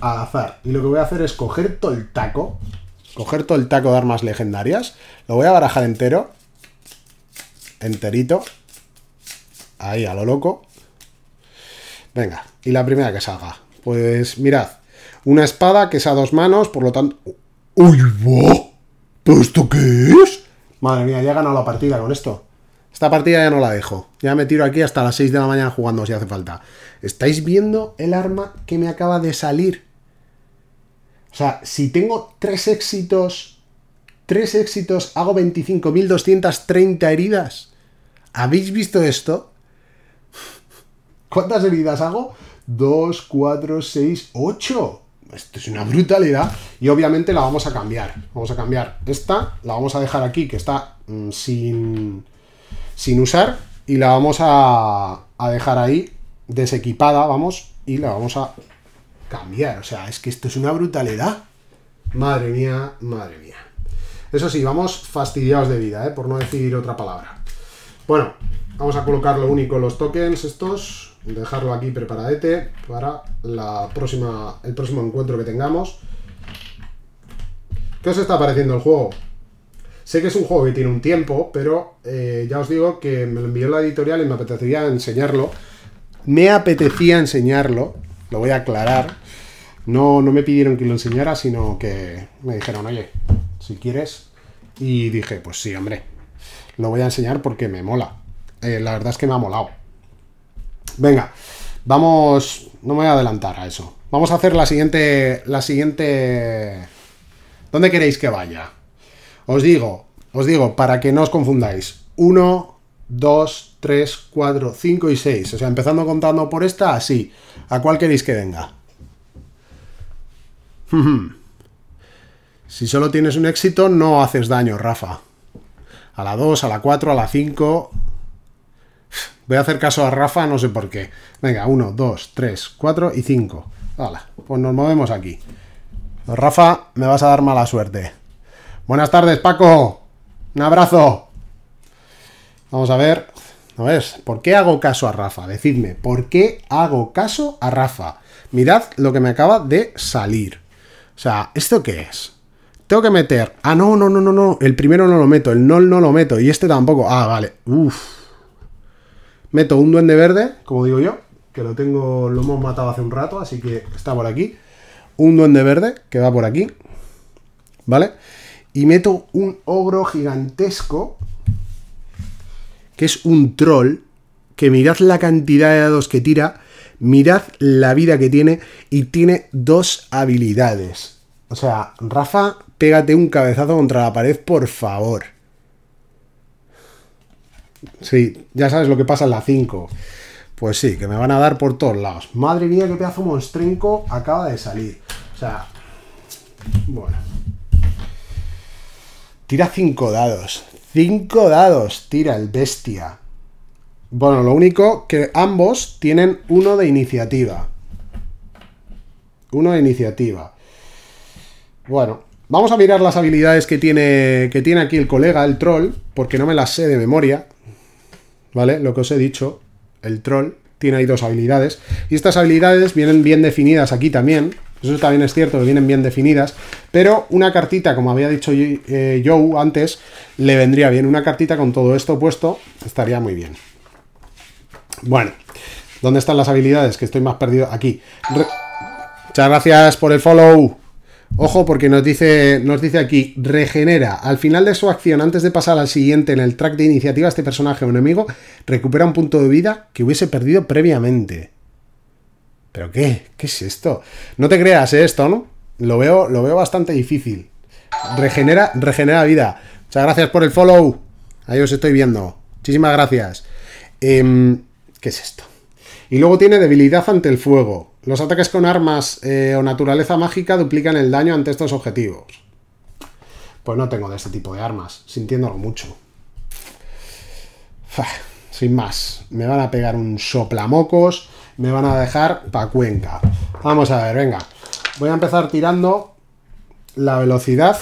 S1: al azar. Y lo que voy a hacer es coger todo el taco Coger todo el taco de armas legendarias. Lo voy a barajar entero. Enterito. Ahí, a lo loco. Venga, y la primera que salga. Pues mirad. Una espada que es a dos manos, por lo tanto... ¡Uy, ¿Pero esto qué es? Madre mía, ya he ganado la partida con esto. Esta partida ya no la dejo. Ya me tiro aquí hasta las 6 de la mañana jugando si hace falta. ¿Estáis viendo el arma que me acaba de salir? O sea, si tengo tres éxitos, tres éxitos, hago 25.230 heridas. ¿Habéis visto esto? ¿Cuántas heridas hago? 2, 4, 6, 8. Esto es una brutalidad. Y obviamente la vamos a cambiar. Vamos a cambiar esta, la vamos a dejar aquí, que está mm, sin, sin usar. Y la vamos a, a dejar ahí, desequipada, vamos. Y la vamos a cambiar. O sea, es que esto es una brutalidad. Madre mía, madre mía. Eso sí, vamos fastidiados de vida, ¿eh? por no decir otra palabra. Bueno, vamos a colocar lo único los tokens estos. Dejarlo aquí preparadete para la próxima, el próximo encuentro que tengamos. ¿Qué os está pareciendo el juego? Sé que es un juego que tiene un tiempo, pero eh, ya os digo que me lo envió la editorial y me apetecería enseñarlo. Me apetecía enseñarlo lo voy a aclarar. No, no me pidieron que lo enseñara, sino que me dijeron, oye, si quieres. Y dije, pues sí, hombre, lo voy a enseñar porque me mola. Eh, la verdad es que me ha molado. Venga, vamos, no me voy a adelantar a eso. Vamos a hacer la siguiente, la siguiente... ¿Dónde queréis que vaya? Os digo, os digo, para que no os confundáis. 1, dos 3, 4, 5 y 6. O sea, empezando contando por esta, así. ¿A cuál queréis que venga? si solo tienes un éxito, no haces daño, Rafa. A la 2, a la 4, a la 5... Voy a hacer caso a Rafa, no sé por qué. Venga, 1, 2, 3, 4 y 5. Hala, pues nos movemos aquí. Rafa, me vas a dar mala suerte. Buenas tardes, Paco. Un abrazo. Vamos a ver. ¿No es? ¿Por qué hago caso a Rafa? Decidme, ¿por qué hago caso a Rafa? Mirad lo que me acaba de salir. O sea, ¿esto qué es? Tengo que meter... Ah, no, no, no, no, no. El primero no lo meto, el no no lo meto. Y este tampoco. Ah, vale. Uf. Meto un duende verde, como digo yo, que lo tengo, lo hemos matado hace un rato, así que está por aquí. Un duende verde, que va por aquí. ¿Vale? Y meto un ogro gigantesco que es un troll, que mirad la cantidad de dados que tira, mirad la vida que tiene y tiene dos habilidades. O sea, Rafa, pégate un cabezazo contra la pared, por favor. Sí, ya sabes lo que pasa en la 5. Pues sí, que me van a dar por todos lados. Madre mía, qué pedazo monstrenco acaba de salir. O sea, bueno. Tira 5 dados. Cinco dados, tira el bestia. Bueno, lo único que ambos tienen uno de iniciativa. Uno de iniciativa. Bueno, vamos a mirar las habilidades que tiene, que tiene aquí el colega, el troll, porque no me las sé de memoria. ¿Vale? Lo que os he dicho, el troll tiene ahí dos habilidades. Y estas habilidades vienen bien definidas aquí también. Eso también es cierto, que vienen bien definidas. Pero una cartita, como había dicho yo eh, antes, le vendría bien. Una cartita con todo esto puesto estaría muy bien. Bueno, ¿dónde están las habilidades? Que estoy más perdido aquí. Muchas gracias por el follow. Ojo, porque nos dice, nos dice aquí, regenera. Al final de su acción, antes de pasar al siguiente en el track de iniciativa, este personaje o enemigo recupera un punto de vida que hubiese perdido previamente. ¿Pero qué? ¿Qué es esto? No te creas, esto ¿eh, no Lo veo, lo veo bastante difícil. Regenera, regenera vida. Muchas gracias por el follow. Ahí os estoy viendo. Muchísimas gracias. Em, ¿Qué es esto? Y luego tiene debilidad ante el fuego. Los ataques con armas eh, o naturaleza mágica duplican el daño ante estos objetivos. Pues no tengo de este tipo de armas, sintiéndolo mucho. sin más, me van a pegar un soplamocos me van a dejar para Cuenca. Vamos a ver, venga. Voy a empezar tirando la velocidad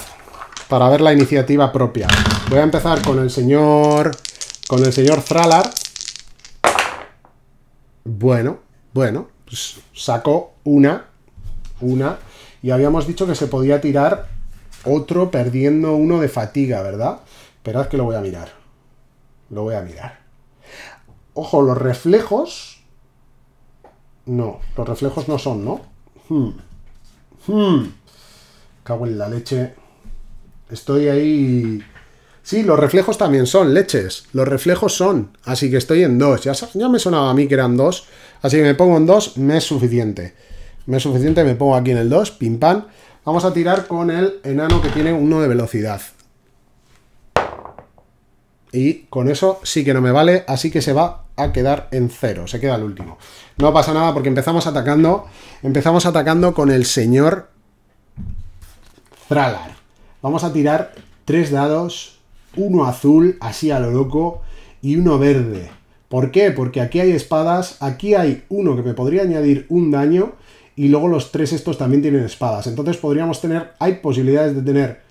S1: para ver la iniciativa propia. Voy a empezar con el señor... con el señor Thralar. Bueno, bueno, pues sacó una, una, y habíamos dicho que se podía tirar otro perdiendo uno de fatiga, ¿verdad? es que lo voy a mirar. Lo voy a mirar. Ojo, los reflejos no, los reflejos no son, ¿no? Hmm. hmm. Cago en la leche. Estoy ahí... Sí, los reflejos también son leches. Los reflejos son. Así que estoy en dos. Ya, ya me sonaba a mí que eran dos. Así que me pongo en dos. Me es suficiente. Me es suficiente. Me pongo aquí en el 2. Pim pam. Vamos a tirar con el enano que tiene uno de velocidad. Y con eso sí que no me vale, así que se va a quedar en cero, se queda el último. No pasa nada porque empezamos atacando, empezamos atacando con el señor Thralar. Vamos a tirar tres dados, uno azul, así a lo loco, y uno verde. ¿Por qué? Porque aquí hay espadas, aquí hay uno que me podría añadir un daño, y luego los tres estos también tienen espadas. Entonces podríamos tener, hay posibilidades de tener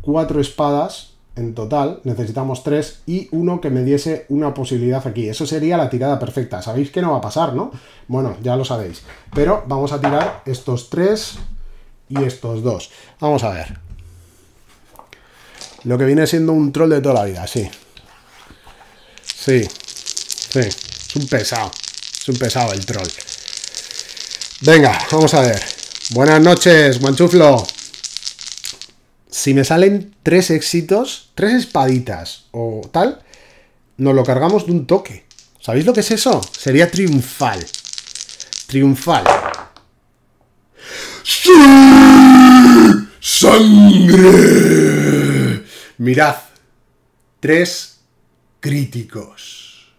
S1: cuatro espadas, en total necesitamos 3 y uno que me diese una posibilidad aquí. Eso sería la tirada perfecta. Sabéis que no va a pasar, ¿no? Bueno, ya lo sabéis. Pero vamos a tirar estos 3 y estos 2. Vamos a ver. Lo que viene siendo un troll de toda la vida, sí. Sí. Sí. Es un pesado. Es un pesado el troll. Venga, vamos a ver. Buenas noches, Manchuflo si me salen tres éxitos, tres espaditas o tal, nos lo cargamos de un toque. ¿Sabéis lo que es eso? Sería triunfal. Triunfal. ¡Sí! ¡Sangre! Mirad. Tres críticos.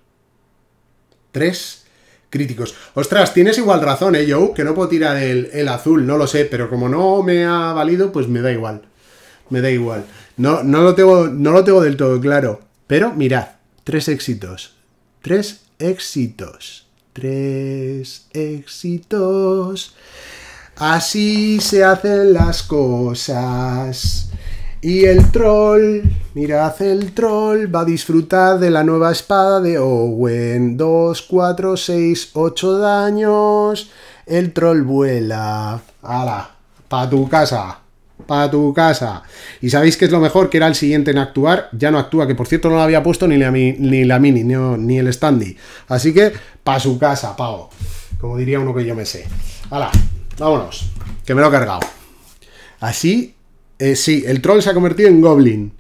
S1: Tres críticos. Ostras, tienes igual razón, ¿eh, Joe? Que no puedo tirar el azul, no lo sé, pero como no me ha valido, pues me da igual me da igual. No, no, lo tengo, no lo tengo del todo claro. Pero mirad, tres éxitos. Tres éxitos. Tres éxitos. Así se hacen las cosas. Y el troll, mirad el troll, va a disfrutar de la nueva espada de Owen. dos, cuatro, seis, ocho daños. El troll vuela. ¡Hala! ¡Pa tu casa! a tu casa. Y sabéis que es lo mejor, que era el siguiente en actuar, ya no actúa, que por cierto no lo había puesto ni la, ni la mini, ni, el standy. Así que, para su casa, pavo. Como diría uno que yo me sé. Hala, vámonos, que me lo he cargado. Así, eh, sí, el troll se ha convertido en goblin.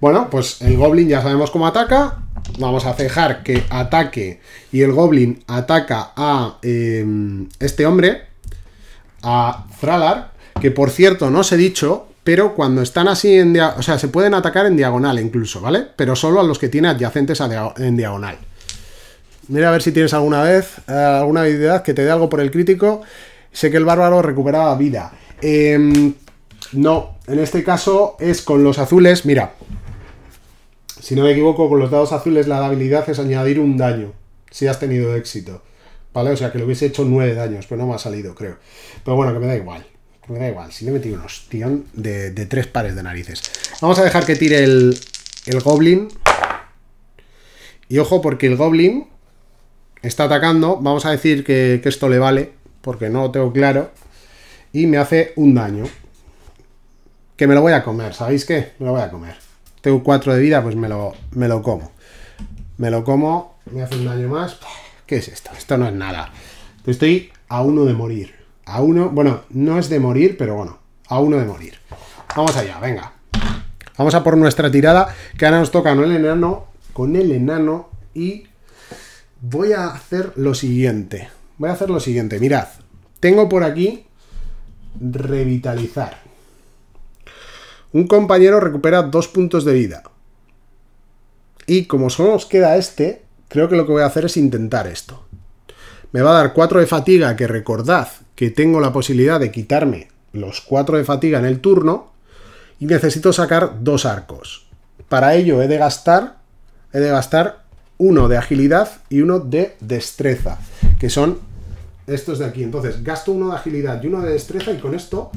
S1: Bueno, pues el goblin ya sabemos cómo ataca. Vamos a cejar que ataque y el goblin ataca a em, este hombre, a Thralar, que por cierto, no os he dicho, pero cuando están así en o sea, se pueden atacar en diagonal incluso, ¿vale? Pero solo a los que tiene adyacentes en diagonal. Mira a ver si tienes alguna vez eh, alguna habilidad que te dé algo por el crítico. Sé que el bárbaro recuperaba vida. Em, no, en este caso es con los azules, mira. Si no me equivoco, con los dados azules la habilidad es añadir un daño, si has tenido éxito. ¿Vale? O sea que le hubiese hecho nueve daños, pero no me ha salido, creo. Pero bueno, que me da igual me da igual, si le he metido un hostión de, tres pares de narices. Vamos a dejar que tire el, Goblin. Y ojo, porque el Goblin está atacando. Vamos a decir que, esto le vale, porque no lo tengo claro. Y me hace un daño. Que me lo voy a comer, ¿sabéis qué? Me lo voy a comer. Tengo cuatro de vida, pues me lo, me lo como. Me lo como, me hace un daño más. ¿Qué es esto? Esto no es nada. Estoy a uno de morir. A uno, bueno, no es de morir, pero bueno, a uno de morir. Vamos allá, venga. Vamos a por nuestra tirada, que ahora nos toca con el enano, con el enano y voy a hacer lo siguiente. Voy a hacer lo siguiente, mirad. Tengo por aquí revitalizar. Un compañero recupera dos puntos de vida. Y como solo nos queda este, creo que lo que voy a hacer es intentar esto me va a dar 4 de fatiga, que recordad que tengo la posibilidad de quitarme los 4 de fatiga en el turno, y necesito sacar dos arcos. Para ello he de gastar, he de gastar uno de agilidad y uno de destreza, que son estos de aquí. Entonces, gasto uno de agilidad y uno de destreza y con esto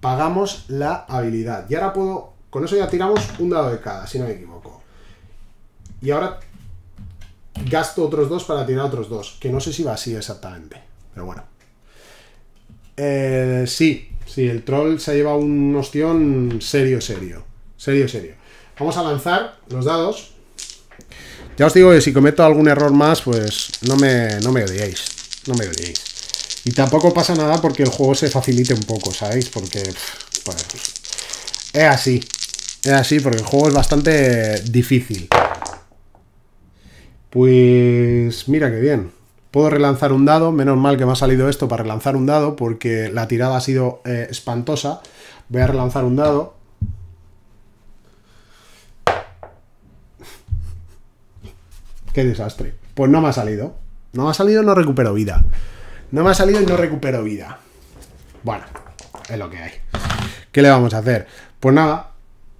S1: pagamos la habilidad. Y ahora puedo, con eso ya tiramos un dado de cada, si no me equivoco. Y ahora gasto otros dos para tirar otros dos. Que no sé si va así exactamente. Pero bueno. Eh, sí, sí, el troll se ha llevado un ostión serio, serio. Serio, serio. Vamos a lanzar los dados. Ya os digo que si cometo algún error más, pues no me, no odiéis. No me odiéis. Y tampoco pasa nada porque el juego se facilite un poco, ¿sabéis? Porque pues, es así. Es así porque el juego es bastante difícil. Pues mira qué bien. Puedo relanzar un dado, menos mal que me ha salido esto para relanzar un dado, porque la tirada ha sido eh, espantosa. Voy a relanzar un dado. Qué desastre. Pues no me ha salido. No me ha salido no recupero vida. No me ha salido y no recupero vida. Bueno, es lo que hay. ¿Qué le vamos a hacer? Pues nada,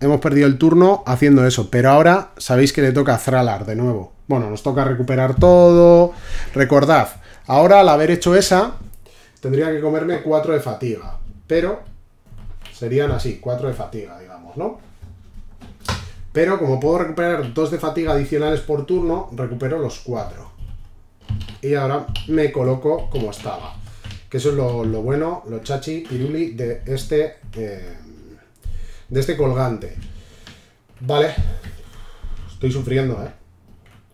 S1: hemos perdido el turno haciendo eso. Pero ahora sabéis que le toca a de nuevo. Bueno, nos toca recuperar todo. Recordad, ahora al haber hecho esa, tendría que comerme 4 de fatiga. Pero serían así, 4 de fatiga, digamos, ¿no? Pero como puedo recuperar 2 de fatiga adicionales por turno, recupero los 4. Y ahora me coloco como estaba. Que eso es lo, bueno, lo chachi, piruli de este, eh, de este colgante. Vale. Estoy sufriendo, ¿eh?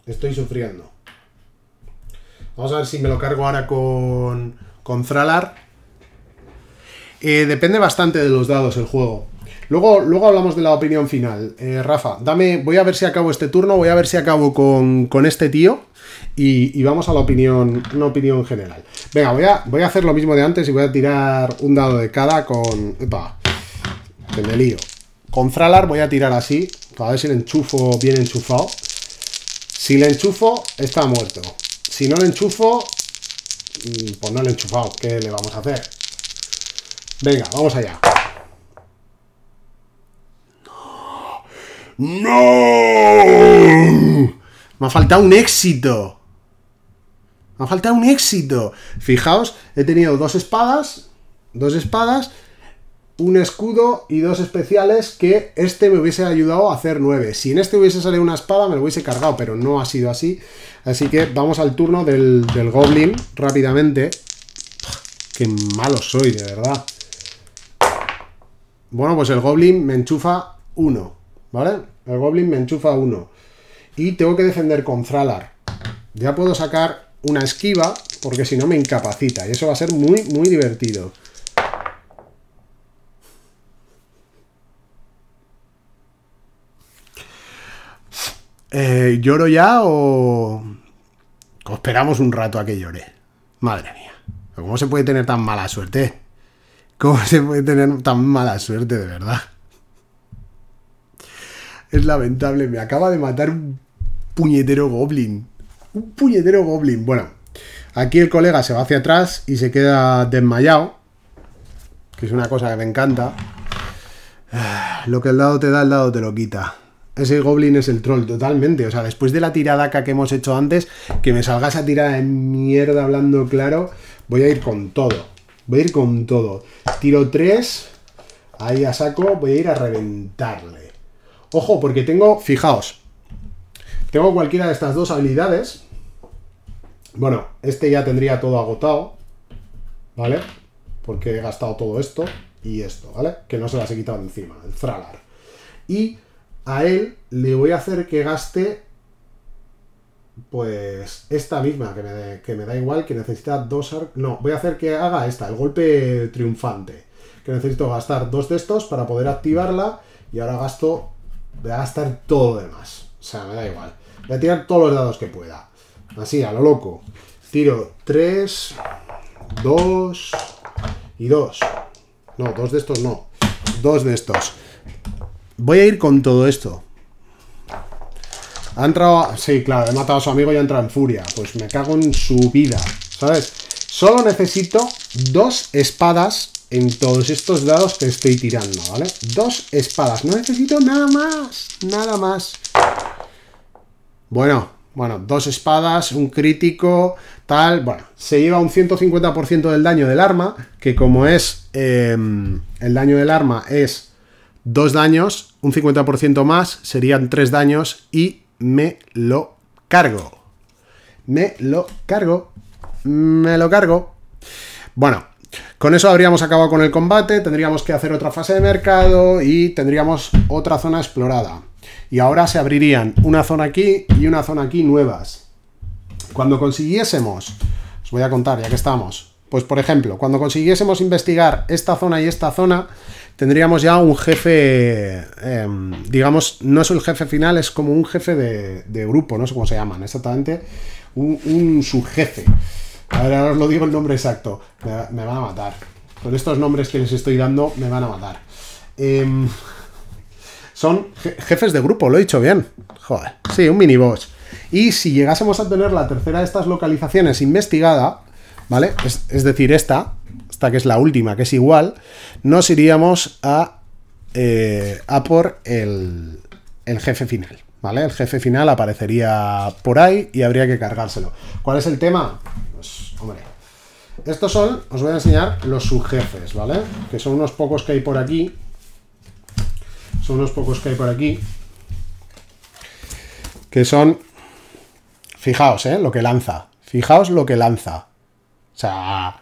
S1: Estoy sufriendo. Vamos a ver si me lo cargo ahora con, con eh, depende bastante de los dados el juego. Luego, luego hablamos de la opinión final. Eh, Rafa, dame, voy a ver si acabo este turno, voy a ver si acabo con, este tío y, vamos a la opinión, una opinión general. Venga, voy a, voy a hacer lo mismo de antes y voy a tirar un dado de cada con... Epa, que lío. Con Fralar voy a tirar así, A ver si enchufo bien enchufado. Si le enchufo, está muerto. Si no le enchufo, mm, pues no le he enchufado. ¿Qué le vamos a hacer? Venga, vamos allá. ¡No! Me ha faltado un éxito. Me ha faltado un éxito. Fijaos, he tenido dos espadas. Dos espadas un escudo y dos especiales que este me hubiese ayudado a hacer nueve Si en este hubiese salido una espada me lo hubiese cargado, pero no ha sido así. Así que vamos al turno del, del goblin rápidamente. Qué malo soy, de verdad. Bueno, pues el goblin me enchufa uno ¿vale? El goblin me enchufa uno Y tengo que defender con Fralar. Ya puedo sacar una esquiva, porque si no me incapacita. Y eso va a ser muy, muy divertido. Eh, ¿Lloro ya o... o esperamos un rato a que llore? Madre mía. ¿Cómo se puede tener tan mala suerte? ¿Cómo se puede tener tan mala suerte, de verdad? Es lamentable, me acaba de matar un puñetero goblin. Un puñetero goblin. Bueno, aquí el colega se va hacia atrás y se queda desmayado. Que es una cosa que me encanta. Ah, lo que el dado te da, el dado te lo quita. Ese Goblin es el troll, totalmente. O sea, después de la tirada que hemos hecho antes, que me salga esa tirada de mierda hablando claro, voy a ir con todo. Voy a ir con todo. Tiro 3, ahí a saco, voy a ir a reventarle. Ojo, porque tengo, fijaos, tengo cualquiera de estas dos habilidades. Bueno, este ya tendría todo agotado, ¿vale? Porque he gastado todo esto y esto, ¿vale? Que no se las he quitado encima, el Thralar. Y a él le voy a hacer que gaste pues esta misma, que me, da igual, que necesita dos... No, voy a hacer que haga esta, el golpe triunfante. Que necesito gastar dos de estos para poder activarla y ahora gasto... Voy a gastar todo lo demás. O sea, me da igual. Voy a tirar todos los dados que pueda. Así, a lo loco. Tiro 3, 2 y 2. No, dos de estos no. Dos de estos. Voy a ir con todo esto. Ha entrado... Sí, claro, he matado a su amigo y ha entrado en furia. Pues me cago en su vida, ¿sabes? Solo necesito dos espadas en todos estos dados que estoy tirando, ¿vale? Dos espadas. No necesito nada más. Nada más. Bueno, bueno, dos espadas, un crítico, tal. Bueno, se lleva un 150% del daño del arma, que como es... Em, el daño del arma es dos daños, un 50% más, serían 3 daños y me lo cargo. Me lo cargo. Me lo cargo. Bueno, con eso habríamos acabado con el combate, tendríamos que hacer otra fase de mercado y tendríamos otra zona explorada. Y ahora se abrirían una zona aquí y una zona aquí nuevas. Cuando consiguiésemos, os voy a contar ya que estamos, pues por ejemplo, cuando consiguiésemos investigar esta zona y esta zona, tendríamos ya un jefe, em, digamos, no es el jefe final, es como un jefe de, grupo, no sé cómo se llaman exactamente, un, subjefe. A ver, ahora os lo digo el nombre exacto, me, van a matar. Con estos nombres que les estoy dando, me van a matar. Em, son jefes de grupo, lo he dicho bien. Joder, sí, un miniboss. Y si llegásemos a tener la tercera de estas localizaciones investigada, ¿vale? es decir, esta, esta que es la última, que es igual, nos iríamos a, eh, a por el, el jefe final. ¿Vale? El jefe final aparecería por ahí y habría que cargárselo. ¿Cuál es el tema? Pues, hombre, estos son, os voy a enseñar los subjefes, ¿vale? Que son unos pocos que hay por aquí. Son unos pocos que hay por aquí. Que son, fijaos, ¿eh? Lo que lanza. Fijaos lo que lanza. O sea,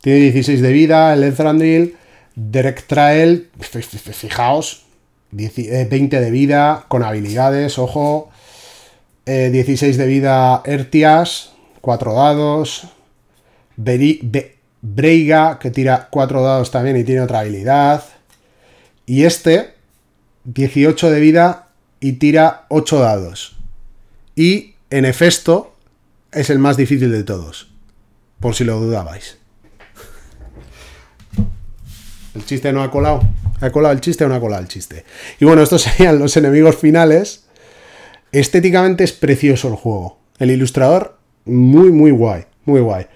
S1: tiene 16 de vida, el Lenzrandil, Derek Trael, fijaos, 20 eh, de vida, con habilidades, ojo. 16 eh, de vida Ertias, 4 dados. Breiga, que tira 4 dados también y tiene otra habilidad. Y este, 18 de vida y tira 8 dados. Y en efecto es el más difícil de todos, por si lo dudabais. El chiste no ha colado. ¿Ha colado el chiste o no ha colado el chiste? Y bueno, estos serían los enemigos finales. Estéticamente es precioso el juego. El ilustrador, muy, muy guay. Muy guay.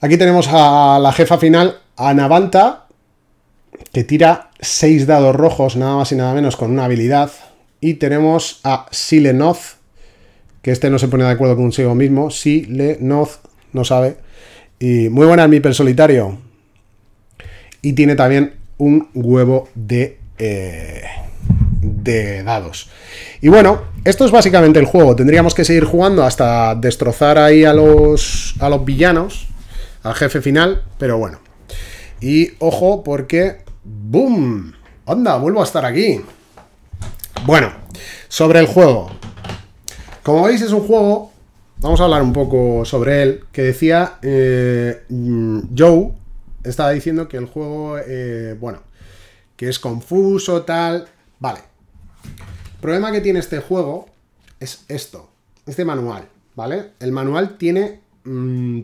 S1: Aquí tenemos a la jefa final, Anavanta, que tira seis dados rojos, nada más y nada menos, con una habilidad. Y tenemos a Silenoth, que este no se pone de acuerdo consigo mismo. Silenoth, no sabe. Y muy buena mi per solitario. Y tiene también un huevo de, eh, de dados. Y bueno, esto es básicamente el juego. Tendríamos que seguir jugando hasta destrozar ahí a los, a los villanos, al jefe final, pero bueno. Y ojo porque... ¡Boom! ¡Onda! Vuelvo a estar aquí. Bueno, sobre el juego. Como veis es un juego, vamos a hablar un poco sobre él, que decía eh, mm, Joe estaba diciendo que el juego, eh, bueno, que es confuso, tal. Vale. problema que tiene este juego es esto, este manual, ¿vale? El manual tiene... Mm,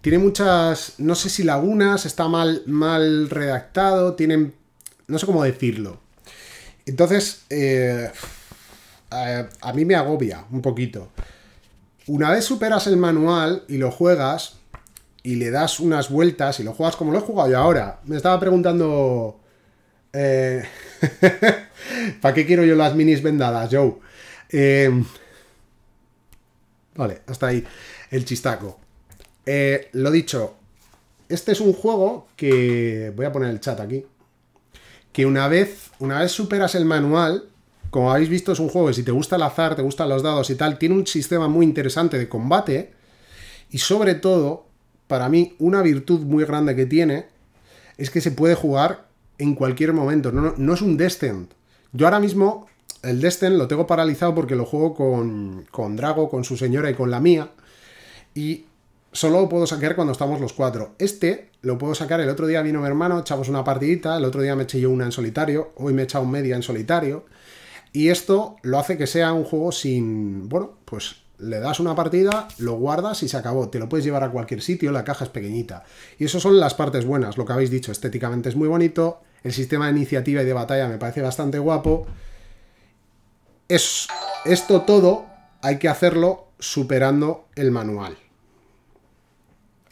S1: tiene muchas, no sé si lagunas, está mal, mal redactado, tienen, no sé cómo decirlo. Entonces, eh, a mí me agobia un poquito. Una vez superas el manual y lo juegas, y le das unas vueltas y lo juegas como lo he jugado yo ahora. Me estaba preguntando... Eh, ¿Para qué quiero yo las minis vendadas, Joe? Em, vale, hasta ahí el chistaco. Eh, lo dicho, este es un juego que... Voy a poner el chat aquí. Que una vez, una vez superas el manual, como habéis visto es un juego que si te gusta el azar, te gustan los dados y tal, tiene un sistema muy interesante de combate. Y sobre todo, para mí, una virtud muy grande que tiene es que se puede jugar en cualquier momento. No, no, es un Destend. Yo ahora mismo el Destend lo tengo paralizado porque lo juego con, con Drago, con su señora y con la mía. Y solo lo puedo sacar cuando estamos los cuatro. Este lo puedo sacar, el otro día vino mi hermano, echamos una partidita, el otro día me eché yo una en solitario, hoy me he echado media en solitario. Y esto lo hace que sea un juego sin, bueno, pues le das una partida, lo guardas y se acabó. Te lo puedes llevar a cualquier sitio, la caja es pequeñita. Y eso son las partes buenas, lo que habéis dicho. Estéticamente es muy bonito, el sistema de iniciativa y de batalla me parece bastante guapo. Es, esto todo hay que hacerlo superando el manual.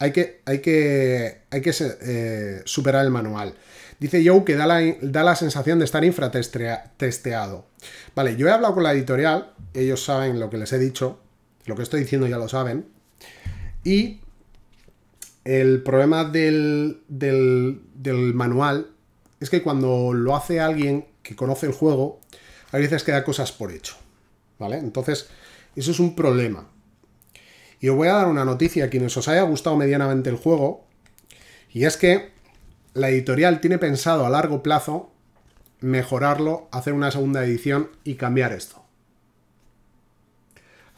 S1: Hay que, hay que, hay que eh, superar el manual. Dice Joe que da la, da la sensación de estar infratesteado. Vale, yo he hablado con la editorial, ellos saben lo que les he dicho, lo que estoy diciendo ya lo saben. Y el problema del, manual es que cuando lo hace alguien que conoce el juego, a veces queda cosas por hecho. ¿Vale? Entonces, eso es un problema. Y os voy a dar una noticia a quienes os haya gustado medianamente el juego. Y es que la editorial tiene pensado a largo plazo mejorarlo, hacer una segunda edición y cambiar esto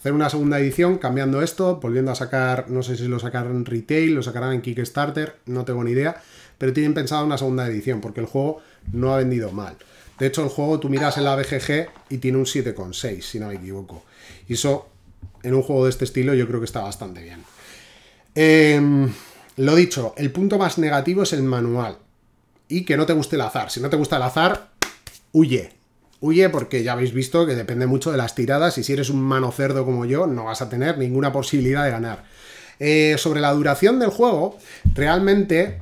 S1: hacer una segunda edición cambiando esto, volviendo a sacar, no sé si lo sacarán en retail, lo sacarán en Kickstarter, no tengo ni idea, pero tienen pensado una segunda edición porque el juego no ha vendido mal. De hecho, el juego tú miras en la BGG y tiene un 7,6, si no me equivoco. Y eso, en un juego de este estilo, yo creo que está bastante bien. Em, lo dicho, el punto más negativo es el manual. Y que no te guste el azar. Si no te gusta el azar, huye. Huye porque ya habéis visto que depende mucho de las tiradas y si eres un mano cerdo como yo no vas a tener ninguna posibilidad de ganar. Eh, sobre la duración del juego, realmente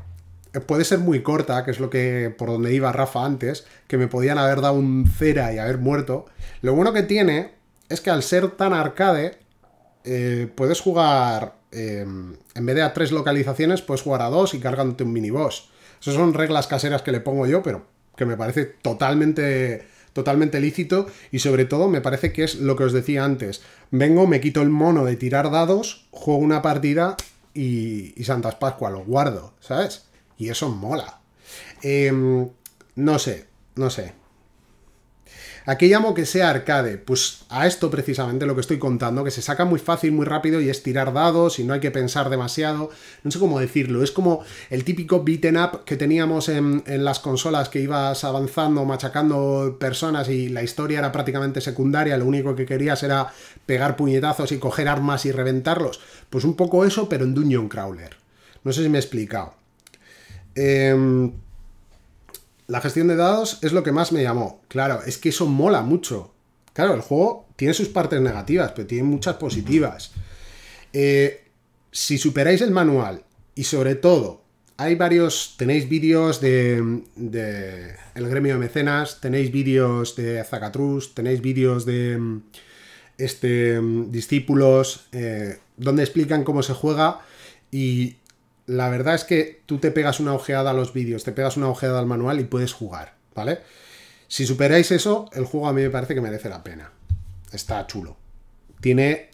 S1: eh, puede ser muy corta, que es lo que por donde iba Rafa antes, que me podían haber dado un cera y haber muerto. Lo bueno que tiene es que al ser tan arcade, eh, puedes jugar, em, en vez de a tres localizaciones, puedes jugar a dos y cargándote un miniboss. Esas son reglas caseras que le pongo yo, pero que me parece totalmente totalmente lícito y sobre todo me parece que es lo que os decía antes. Vengo, me quito el mono de tirar dados, juego una partida y, Santas Pascua lo guardo, ¿sabes? Y eso mola. Em, no sé, no sé. ¿A qué llamo que sea arcade? Pues a esto precisamente lo que estoy contando, que se saca muy fácil, muy rápido y es tirar dados y no hay que pensar demasiado. No sé cómo decirlo, es como el típico beaten up que teníamos en, en las consolas que ibas avanzando, machacando personas y la historia era prácticamente secundaria, lo único que querías era pegar puñetazos y coger armas y reventarlos. Pues un poco eso, pero en Dungeon Crawler. No sé si me he explicado. Eh... La gestión de dados es lo que más me llamó. Claro, es que eso mola mucho. Claro, el juego tiene sus partes negativas, pero tiene muchas positivas. Eh, si superáis el manual y sobre todo hay varios, tenéis vídeos de, El Gremio de Mecenas, tenéis vídeos de Zacatrus, tenéis vídeos de este, discípulos, eh, donde explican cómo se juega y la verdad es que tú te pegas una ojeada a los vídeos, te pegas una ojeada al manual y puedes jugar, ¿vale? Si superáis eso, el juego a mí me parece que merece la pena. Está chulo. Tiene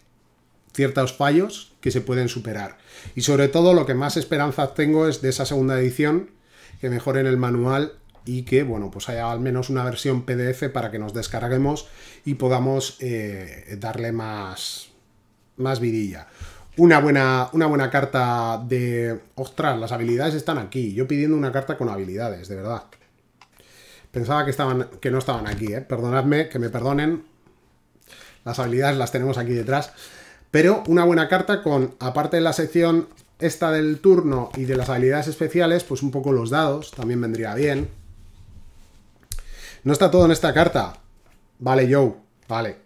S1: ciertos fallos que se pueden superar. Y sobre todo lo que más esperanzas tengo es de esa segunda edición, que mejoren el manual y que, bueno, pues haya al menos una versión PDF para que nos descarguemos y podamos eh, darle más, más virilla una buena, una buena carta de... Ostras, las habilidades están aquí. Yo pidiendo una carta con habilidades, de verdad. Pensaba que, estaban, que no estaban aquí, ¿eh? Perdonadme, que me perdonen. Las habilidades las tenemos aquí detrás. Pero una buena carta con, aparte de la sección esta del turno y de las habilidades especiales, pues un poco los dados también vendría bien. No está todo en esta carta. Vale, Joe. Vale.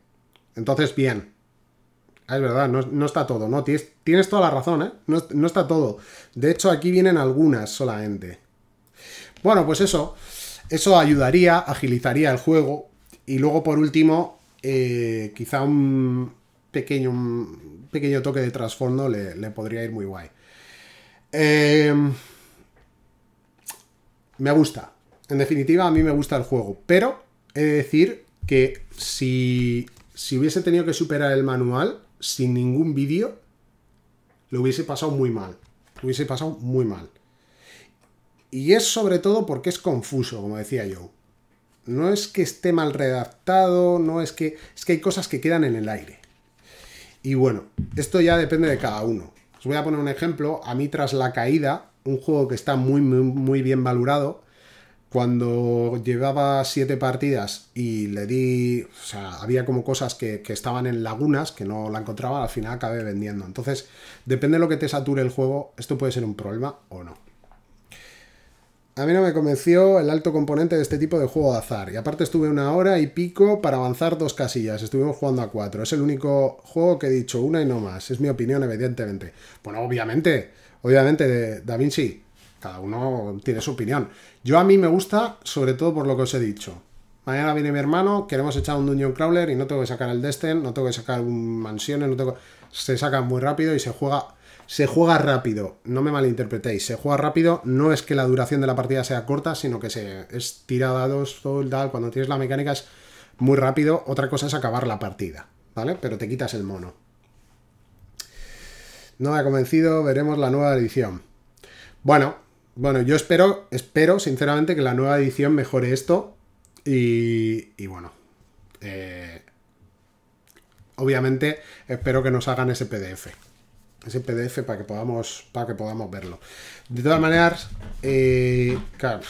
S1: Entonces, bien es verdad, no, está todo, ¿no? Tienes, toda la razón, ¿eh? No, está todo. De hecho, aquí vienen algunas solamente. Bueno, pues eso. Eso ayudaría, agilizaría el juego. Y luego, por último, eh, quizá un pequeño, pequeño toque de trasfondo le, podría ir muy guay. Em, me gusta. En definitiva, a mí me gusta el juego. Pero he de decir que si, si hubiese tenido que superar el manual sin ningún vídeo, lo hubiese pasado muy mal. Lo hubiese pasado muy mal. Y es sobre todo porque es confuso, como decía yo. No es que esté mal redactado, no es que... Es que hay cosas que quedan en el aire. Y bueno, esto ya depende de cada uno. Os voy a poner un ejemplo. A mí tras la caída, un juego que está muy, muy, muy bien valorado, cuando llevaba siete partidas y le di, o sea, había como cosas que, estaban en lagunas, que no la encontraba, al final acabé vendiendo. Entonces, depende de lo que te sature el juego, esto puede ser un problema o no. A mí no me convenció el alto componente de este tipo de juego de azar, y aparte estuve una hora y pico para avanzar dos casillas, estuvimos jugando a cuatro, es el único juego que he dicho una y no más, es mi opinión evidentemente. Bueno, obviamente, obviamente, Da Vinci, cada uno tiene su opinión. Yo a mí me gusta, sobre todo por lo que os he dicho. Mañana viene mi hermano, queremos echar un Dungeon Crawler y no tengo que sacar el Destin, no tengo que sacar un Mansiones, no tengo... Se saca muy rápido y se juega... Se juega rápido, no me malinterpretéis, se juega rápido, no es que la duración de la partida sea corta, sino que se es tirada dos, todo el tal, cuando tienes la mecánica es muy rápido, otra cosa es acabar la partida, ¿vale? Pero te quitas el mono. No me ha convencido, veremos la nueva edición. Bueno, bueno, yo espero, espero sinceramente que la nueva edición mejore esto y, bueno, eh, obviamente espero que nos hagan ese PDF. Ese PDF para que podamos, para que podamos verlo. De todas maneras, eh, claro,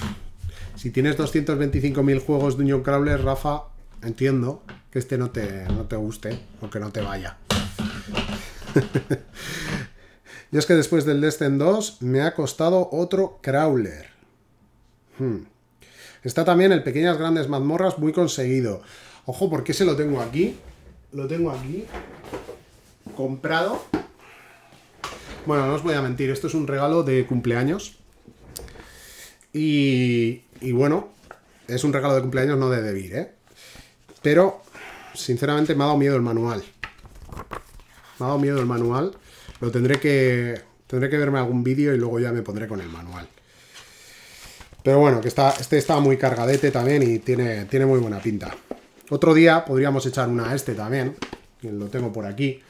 S1: si tienes 225.000 juegos de Union Crawler, Rafa, entiendo que este no te, no te guste o que no te vaya. Y es que después del Destin 2 me ha costado otro crawler. Hmm. Está también el Pequeñas Grandes Mazmorras muy conseguido. Ojo, porque se lo tengo aquí. Lo tengo aquí. Comprado. Bueno, no os voy a mentir, esto es un regalo de cumpleaños. Y, bueno, es un regalo de cumpleaños, no de Debir, ¿eh? Pero, sinceramente, me ha dado miedo el manual. Me ha dado miedo el manual. Lo tendré que, tendré que verme algún vídeo y luego ya me pondré con el manual. Pero bueno, que está, este está muy cargadete también y tiene, tiene muy buena pinta. Otro día podríamos echar una a este también, lo tengo por aquí,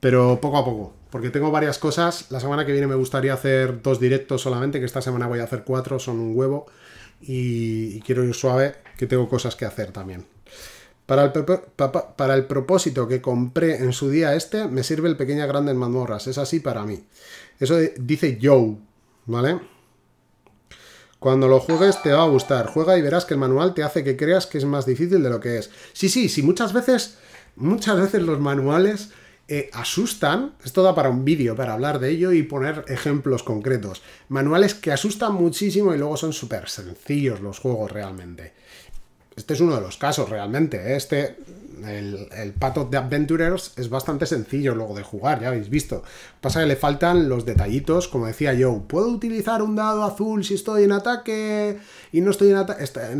S1: pero poco a poco, porque tengo varias cosas. La semana que viene me gustaría hacer dos directos solamente, que esta semana voy a hacer cuatro, son un huevo, y quiero ir suave, que tengo cosas que hacer también. Para el, propósito que compré en su día este, me sirve el Pequeña grande en Mazmorras. Es así para mí. Eso dice Joe, ¿vale? Cuando lo juegues te va a gustar. Juega y verás que el manual te hace que creas que es más difícil de lo que es. Sí, sí, sí, muchas veces, muchas veces los manuales eh, asustan. Esto da para un vídeo, para hablar de ello y poner ejemplos concretos. Manuales que asustan muchísimo y luego son súper sencillos los juegos realmente este es uno de los casos realmente. ¿eh? Este, el, pato de of Adventurers es bastante sencillo luego de jugar, ya habéis visto. Pasa que le faltan los detallitos, como decía yo, ¿puedo utilizar un dado azul si estoy en ataque y no estoy en,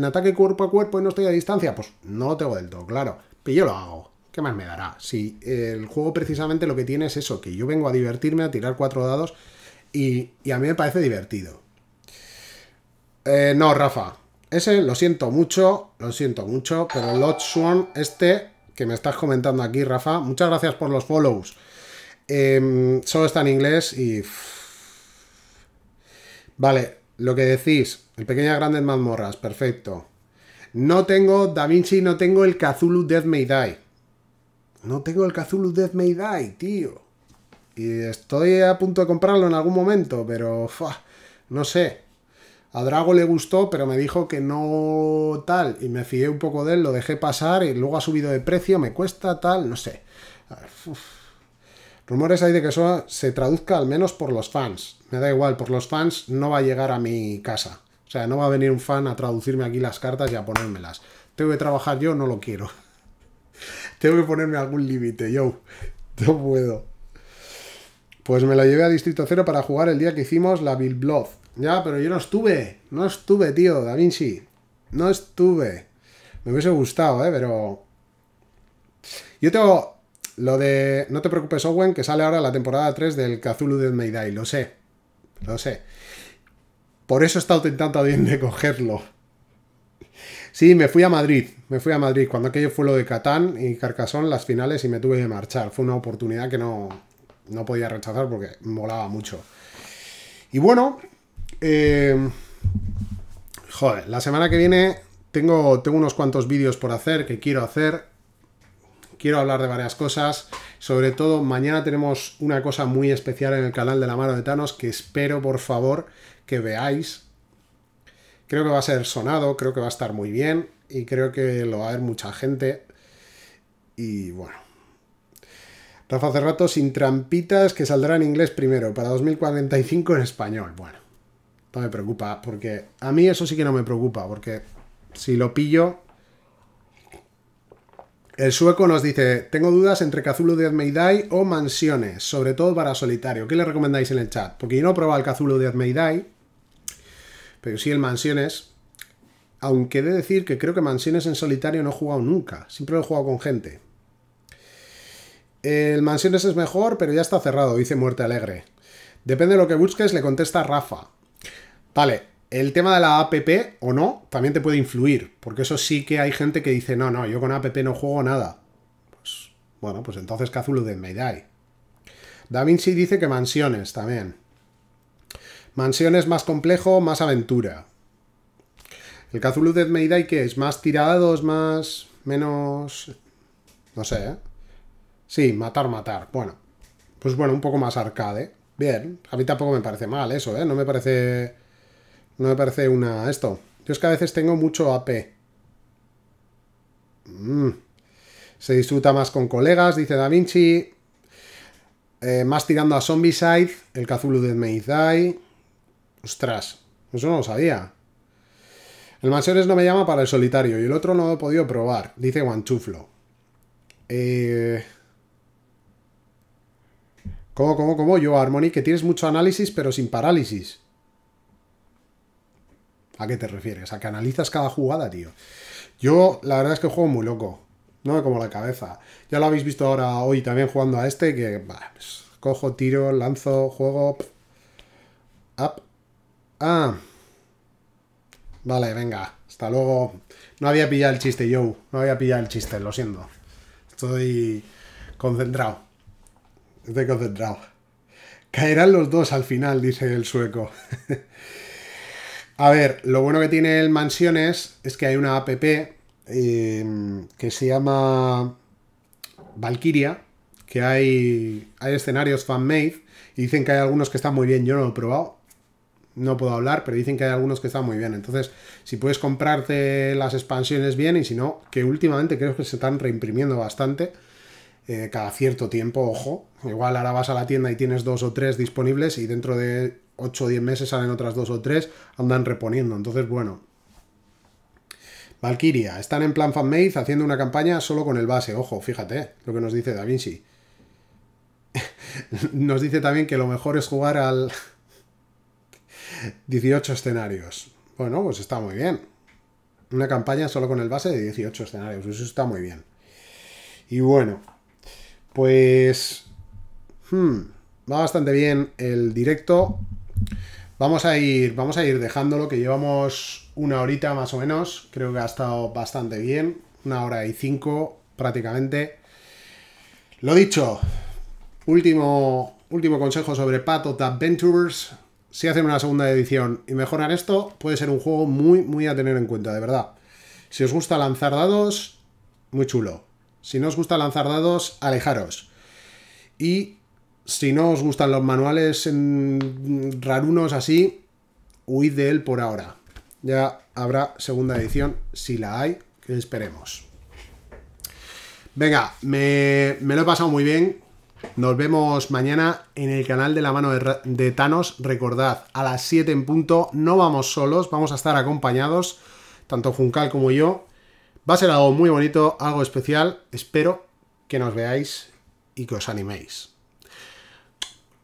S1: ataque cuerpo a cuerpo y no estoy a distancia? Pues no lo tengo del todo claro, pero yo lo hago. ¿Qué más me dará? Si el juego precisamente lo que tiene es eso, que yo vengo a divertirme, a tirar cuatro dados y, a mí me parece divertido. Eh, no, Rafa, ese lo siento mucho, lo siento mucho, pero el Lodge Swan, este que me estás comentando aquí, Rafa, muchas gracias por los follows. Em, solo está en inglés y... Vale, lo que decís, el Pequeña Grandes Mazmorras, perfecto. No tengo Da Vinci, no tengo el Cthulhu Death May Die. No tengo el Cthulhu Death May Die, tío. Y estoy a punto de comprarlo en algún momento, pero... no sé. A Drago le gustó, pero me dijo que no tal, y me fié un poco de él, lo dejé pasar, y luego ha subido de precio, me cuesta tal, no sé. Rumores hay de que eso se traduzca al menos por los fans. Me da igual, por los fans no va a llegar a mi casa. O sea, no va a venir un fan a traducirme aquí las cartas y a ponérmelas. Tengo que trabajar yo, no lo quiero. Tengo que ponerme algún límite, yo. No puedo. Pues me lo llevé a Distrito Cero para jugar el día que hicimos la Bill ya, pero yo no estuve. No estuve, tío, Da Vinci. No estuve. Me hubiese gustado, ¿eh? Pero... Yo tengo lo de... No te preocupes, Owen, que sale ahora la temporada 3 del Cthulhu de Mayday. Lo sé. Lo sé. Por eso he estado intentando bien de cogerlo. Sí, me fui a Madrid. Me fui a Madrid cuando aquello fue lo de Catán y Carcasón, las finales, y me tuve que marchar. Fue una oportunidad que no, no podía rechazar porque molaba mucho. Y bueno, eh, joder, la semana que viene tengo, tengo unos cuantos vídeos por hacer que quiero hacer. Quiero hablar de varias cosas. Sobre todo, mañana tenemos una cosa muy especial en el canal de la mano de Thanos que espero, por favor, que veáis. Creo que va a ser sonado, creo que va a estar muy bien y creo que lo va a ver mucha gente. Y bueno. Rafa Cerrato sin trampitas que saldrá en inglés primero, para 2045 en español. Bueno no me preocupa, porque a mí eso sí que no me preocupa, porque si lo pillo... El sueco nos dice, tengo dudas entre Cazulo de Admeidai o Mansiones, sobre todo para solitario. ¿Qué le recomendáis en el chat? Porque yo no he probado el Cazulo de Admeidai, pero sí el Mansiones, aunque he de decir que creo que Mansiones en solitario no he jugado nunca, siempre lo he jugado con gente. El Mansiones es mejor, pero ya está cerrado, dice Muerte Alegre. Depende de lo que busques, le contesta Rafa. Vale, el tema de la app o no también te puede influir, porque eso sí que hay gente que dice, no, no, yo con app no juego nada. Pues, bueno, pues entonces Cthulhu de meidai. Da Vinci dice que mansiones también. Mansiones más complejo, más aventura. El Cthulhu Dead May Die, ¿qué es? ¿Más tirados? ¿Más...? ¿Menos...? No sé, ¿eh? Sí, matar, matar. Bueno. Pues bueno, un poco más arcade. Bien. A mí tampoco me parece mal eso, ¿eh? No me parece no me parece una... esto. Yo es que a veces tengo mucho AP. Mm. Se disfruta más con colegas, dice Da Vinci. Eh, más tirando a Zombicide, el Cthulhu de Meizai. Ostras, eso no lo sabía. El mayores no me llama para el solitario y el otro no lo he podido probar, dice Guanchuflo. Eh, ¿Cómo, cómo, cómo? Yo, Harmony, que tienes mucho análisis pero sin parálisis. ¿A qué te refieres? ¿A que analizas cada jugada, tío? Yo, la verdad es que juego muy loco. No me como la cabeza. Ya lo habéis visto ahora, hoy también jugando a este, que pues, cojo, tiro, lanzo, juego. up. Ah. Vale, venga. Hasta luego. No había pillado el chiste, yo. No había pillado el chiste, lo siento. Estoy concentrado. Estoy concentrado. Caerán los dos al final, dice el sueco. A ver, lo bueno que tiene el Mansiones es que hay una app em, que se llama Valkyria, que hay, hay escenarios fan-made y dicen que hay algunos que están muy bien. Yo no lo he probado, no puedo hablar, pero dicen que hay algunos que están muy bien. Entonces, si puedes comprarte las expansiones bien y si no, que últimamente creo que se están reimprimiendo bastante eh, cada cierto tiempo, ojo. Igual ahora vas a la tienda y tienes dos o tres disponibles y dentro de 8 o 10 meses salen otras dos o tres, andan reponiendo. Entonces, bueno. Valkyria, están en plan fanmade haciendo una campaña solo con el base. Ojo, fíjate eh, lo que nos dice Da Vinci. nos dice también que lo mejor es jugar al 18 escenarios. Bueno, pues está muy bien. Una campaña solo con el base de 18 escenarios. Eso está muy bien. Y bueno, pues... Hmm, va bastante bien el directo. Vamos a ir, vamos a ir dejándolo, que llevamos una horita más o menos. Creo que ha estado bastante bien. Una hora y cinco prácticamente. Lo dicho, último, último consejo sobre Path of Adventures. Si hacen una segunda edición y mejoran esto, puede ser un juego muy, muy a tener en cuenta, de verdad. Si os gusta lanzar dados, muy chulo. Si no os gusta lanzar dados, alejaros. Y si no os gustan los manuales en rarunos así, huid de él por ahora. Ya habrá segunda edición, si la hay, que esperemos. Venga, me, me, lo he pasado muy bien. Nos vemos mañana en el canal de la mano de, de Thanos. Recordad, a las 7 en punto no vamos solos, vamos a estar acompañados, tanto Juncal como yo. Va a ser algo muy bonito, algo especial. Espero que nos veáis y que os animéis.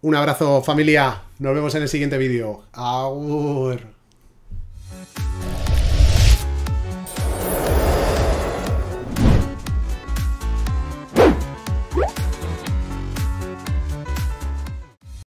S1: Un abrazo familia, nos vemos en el siguiente vídeo. Agur.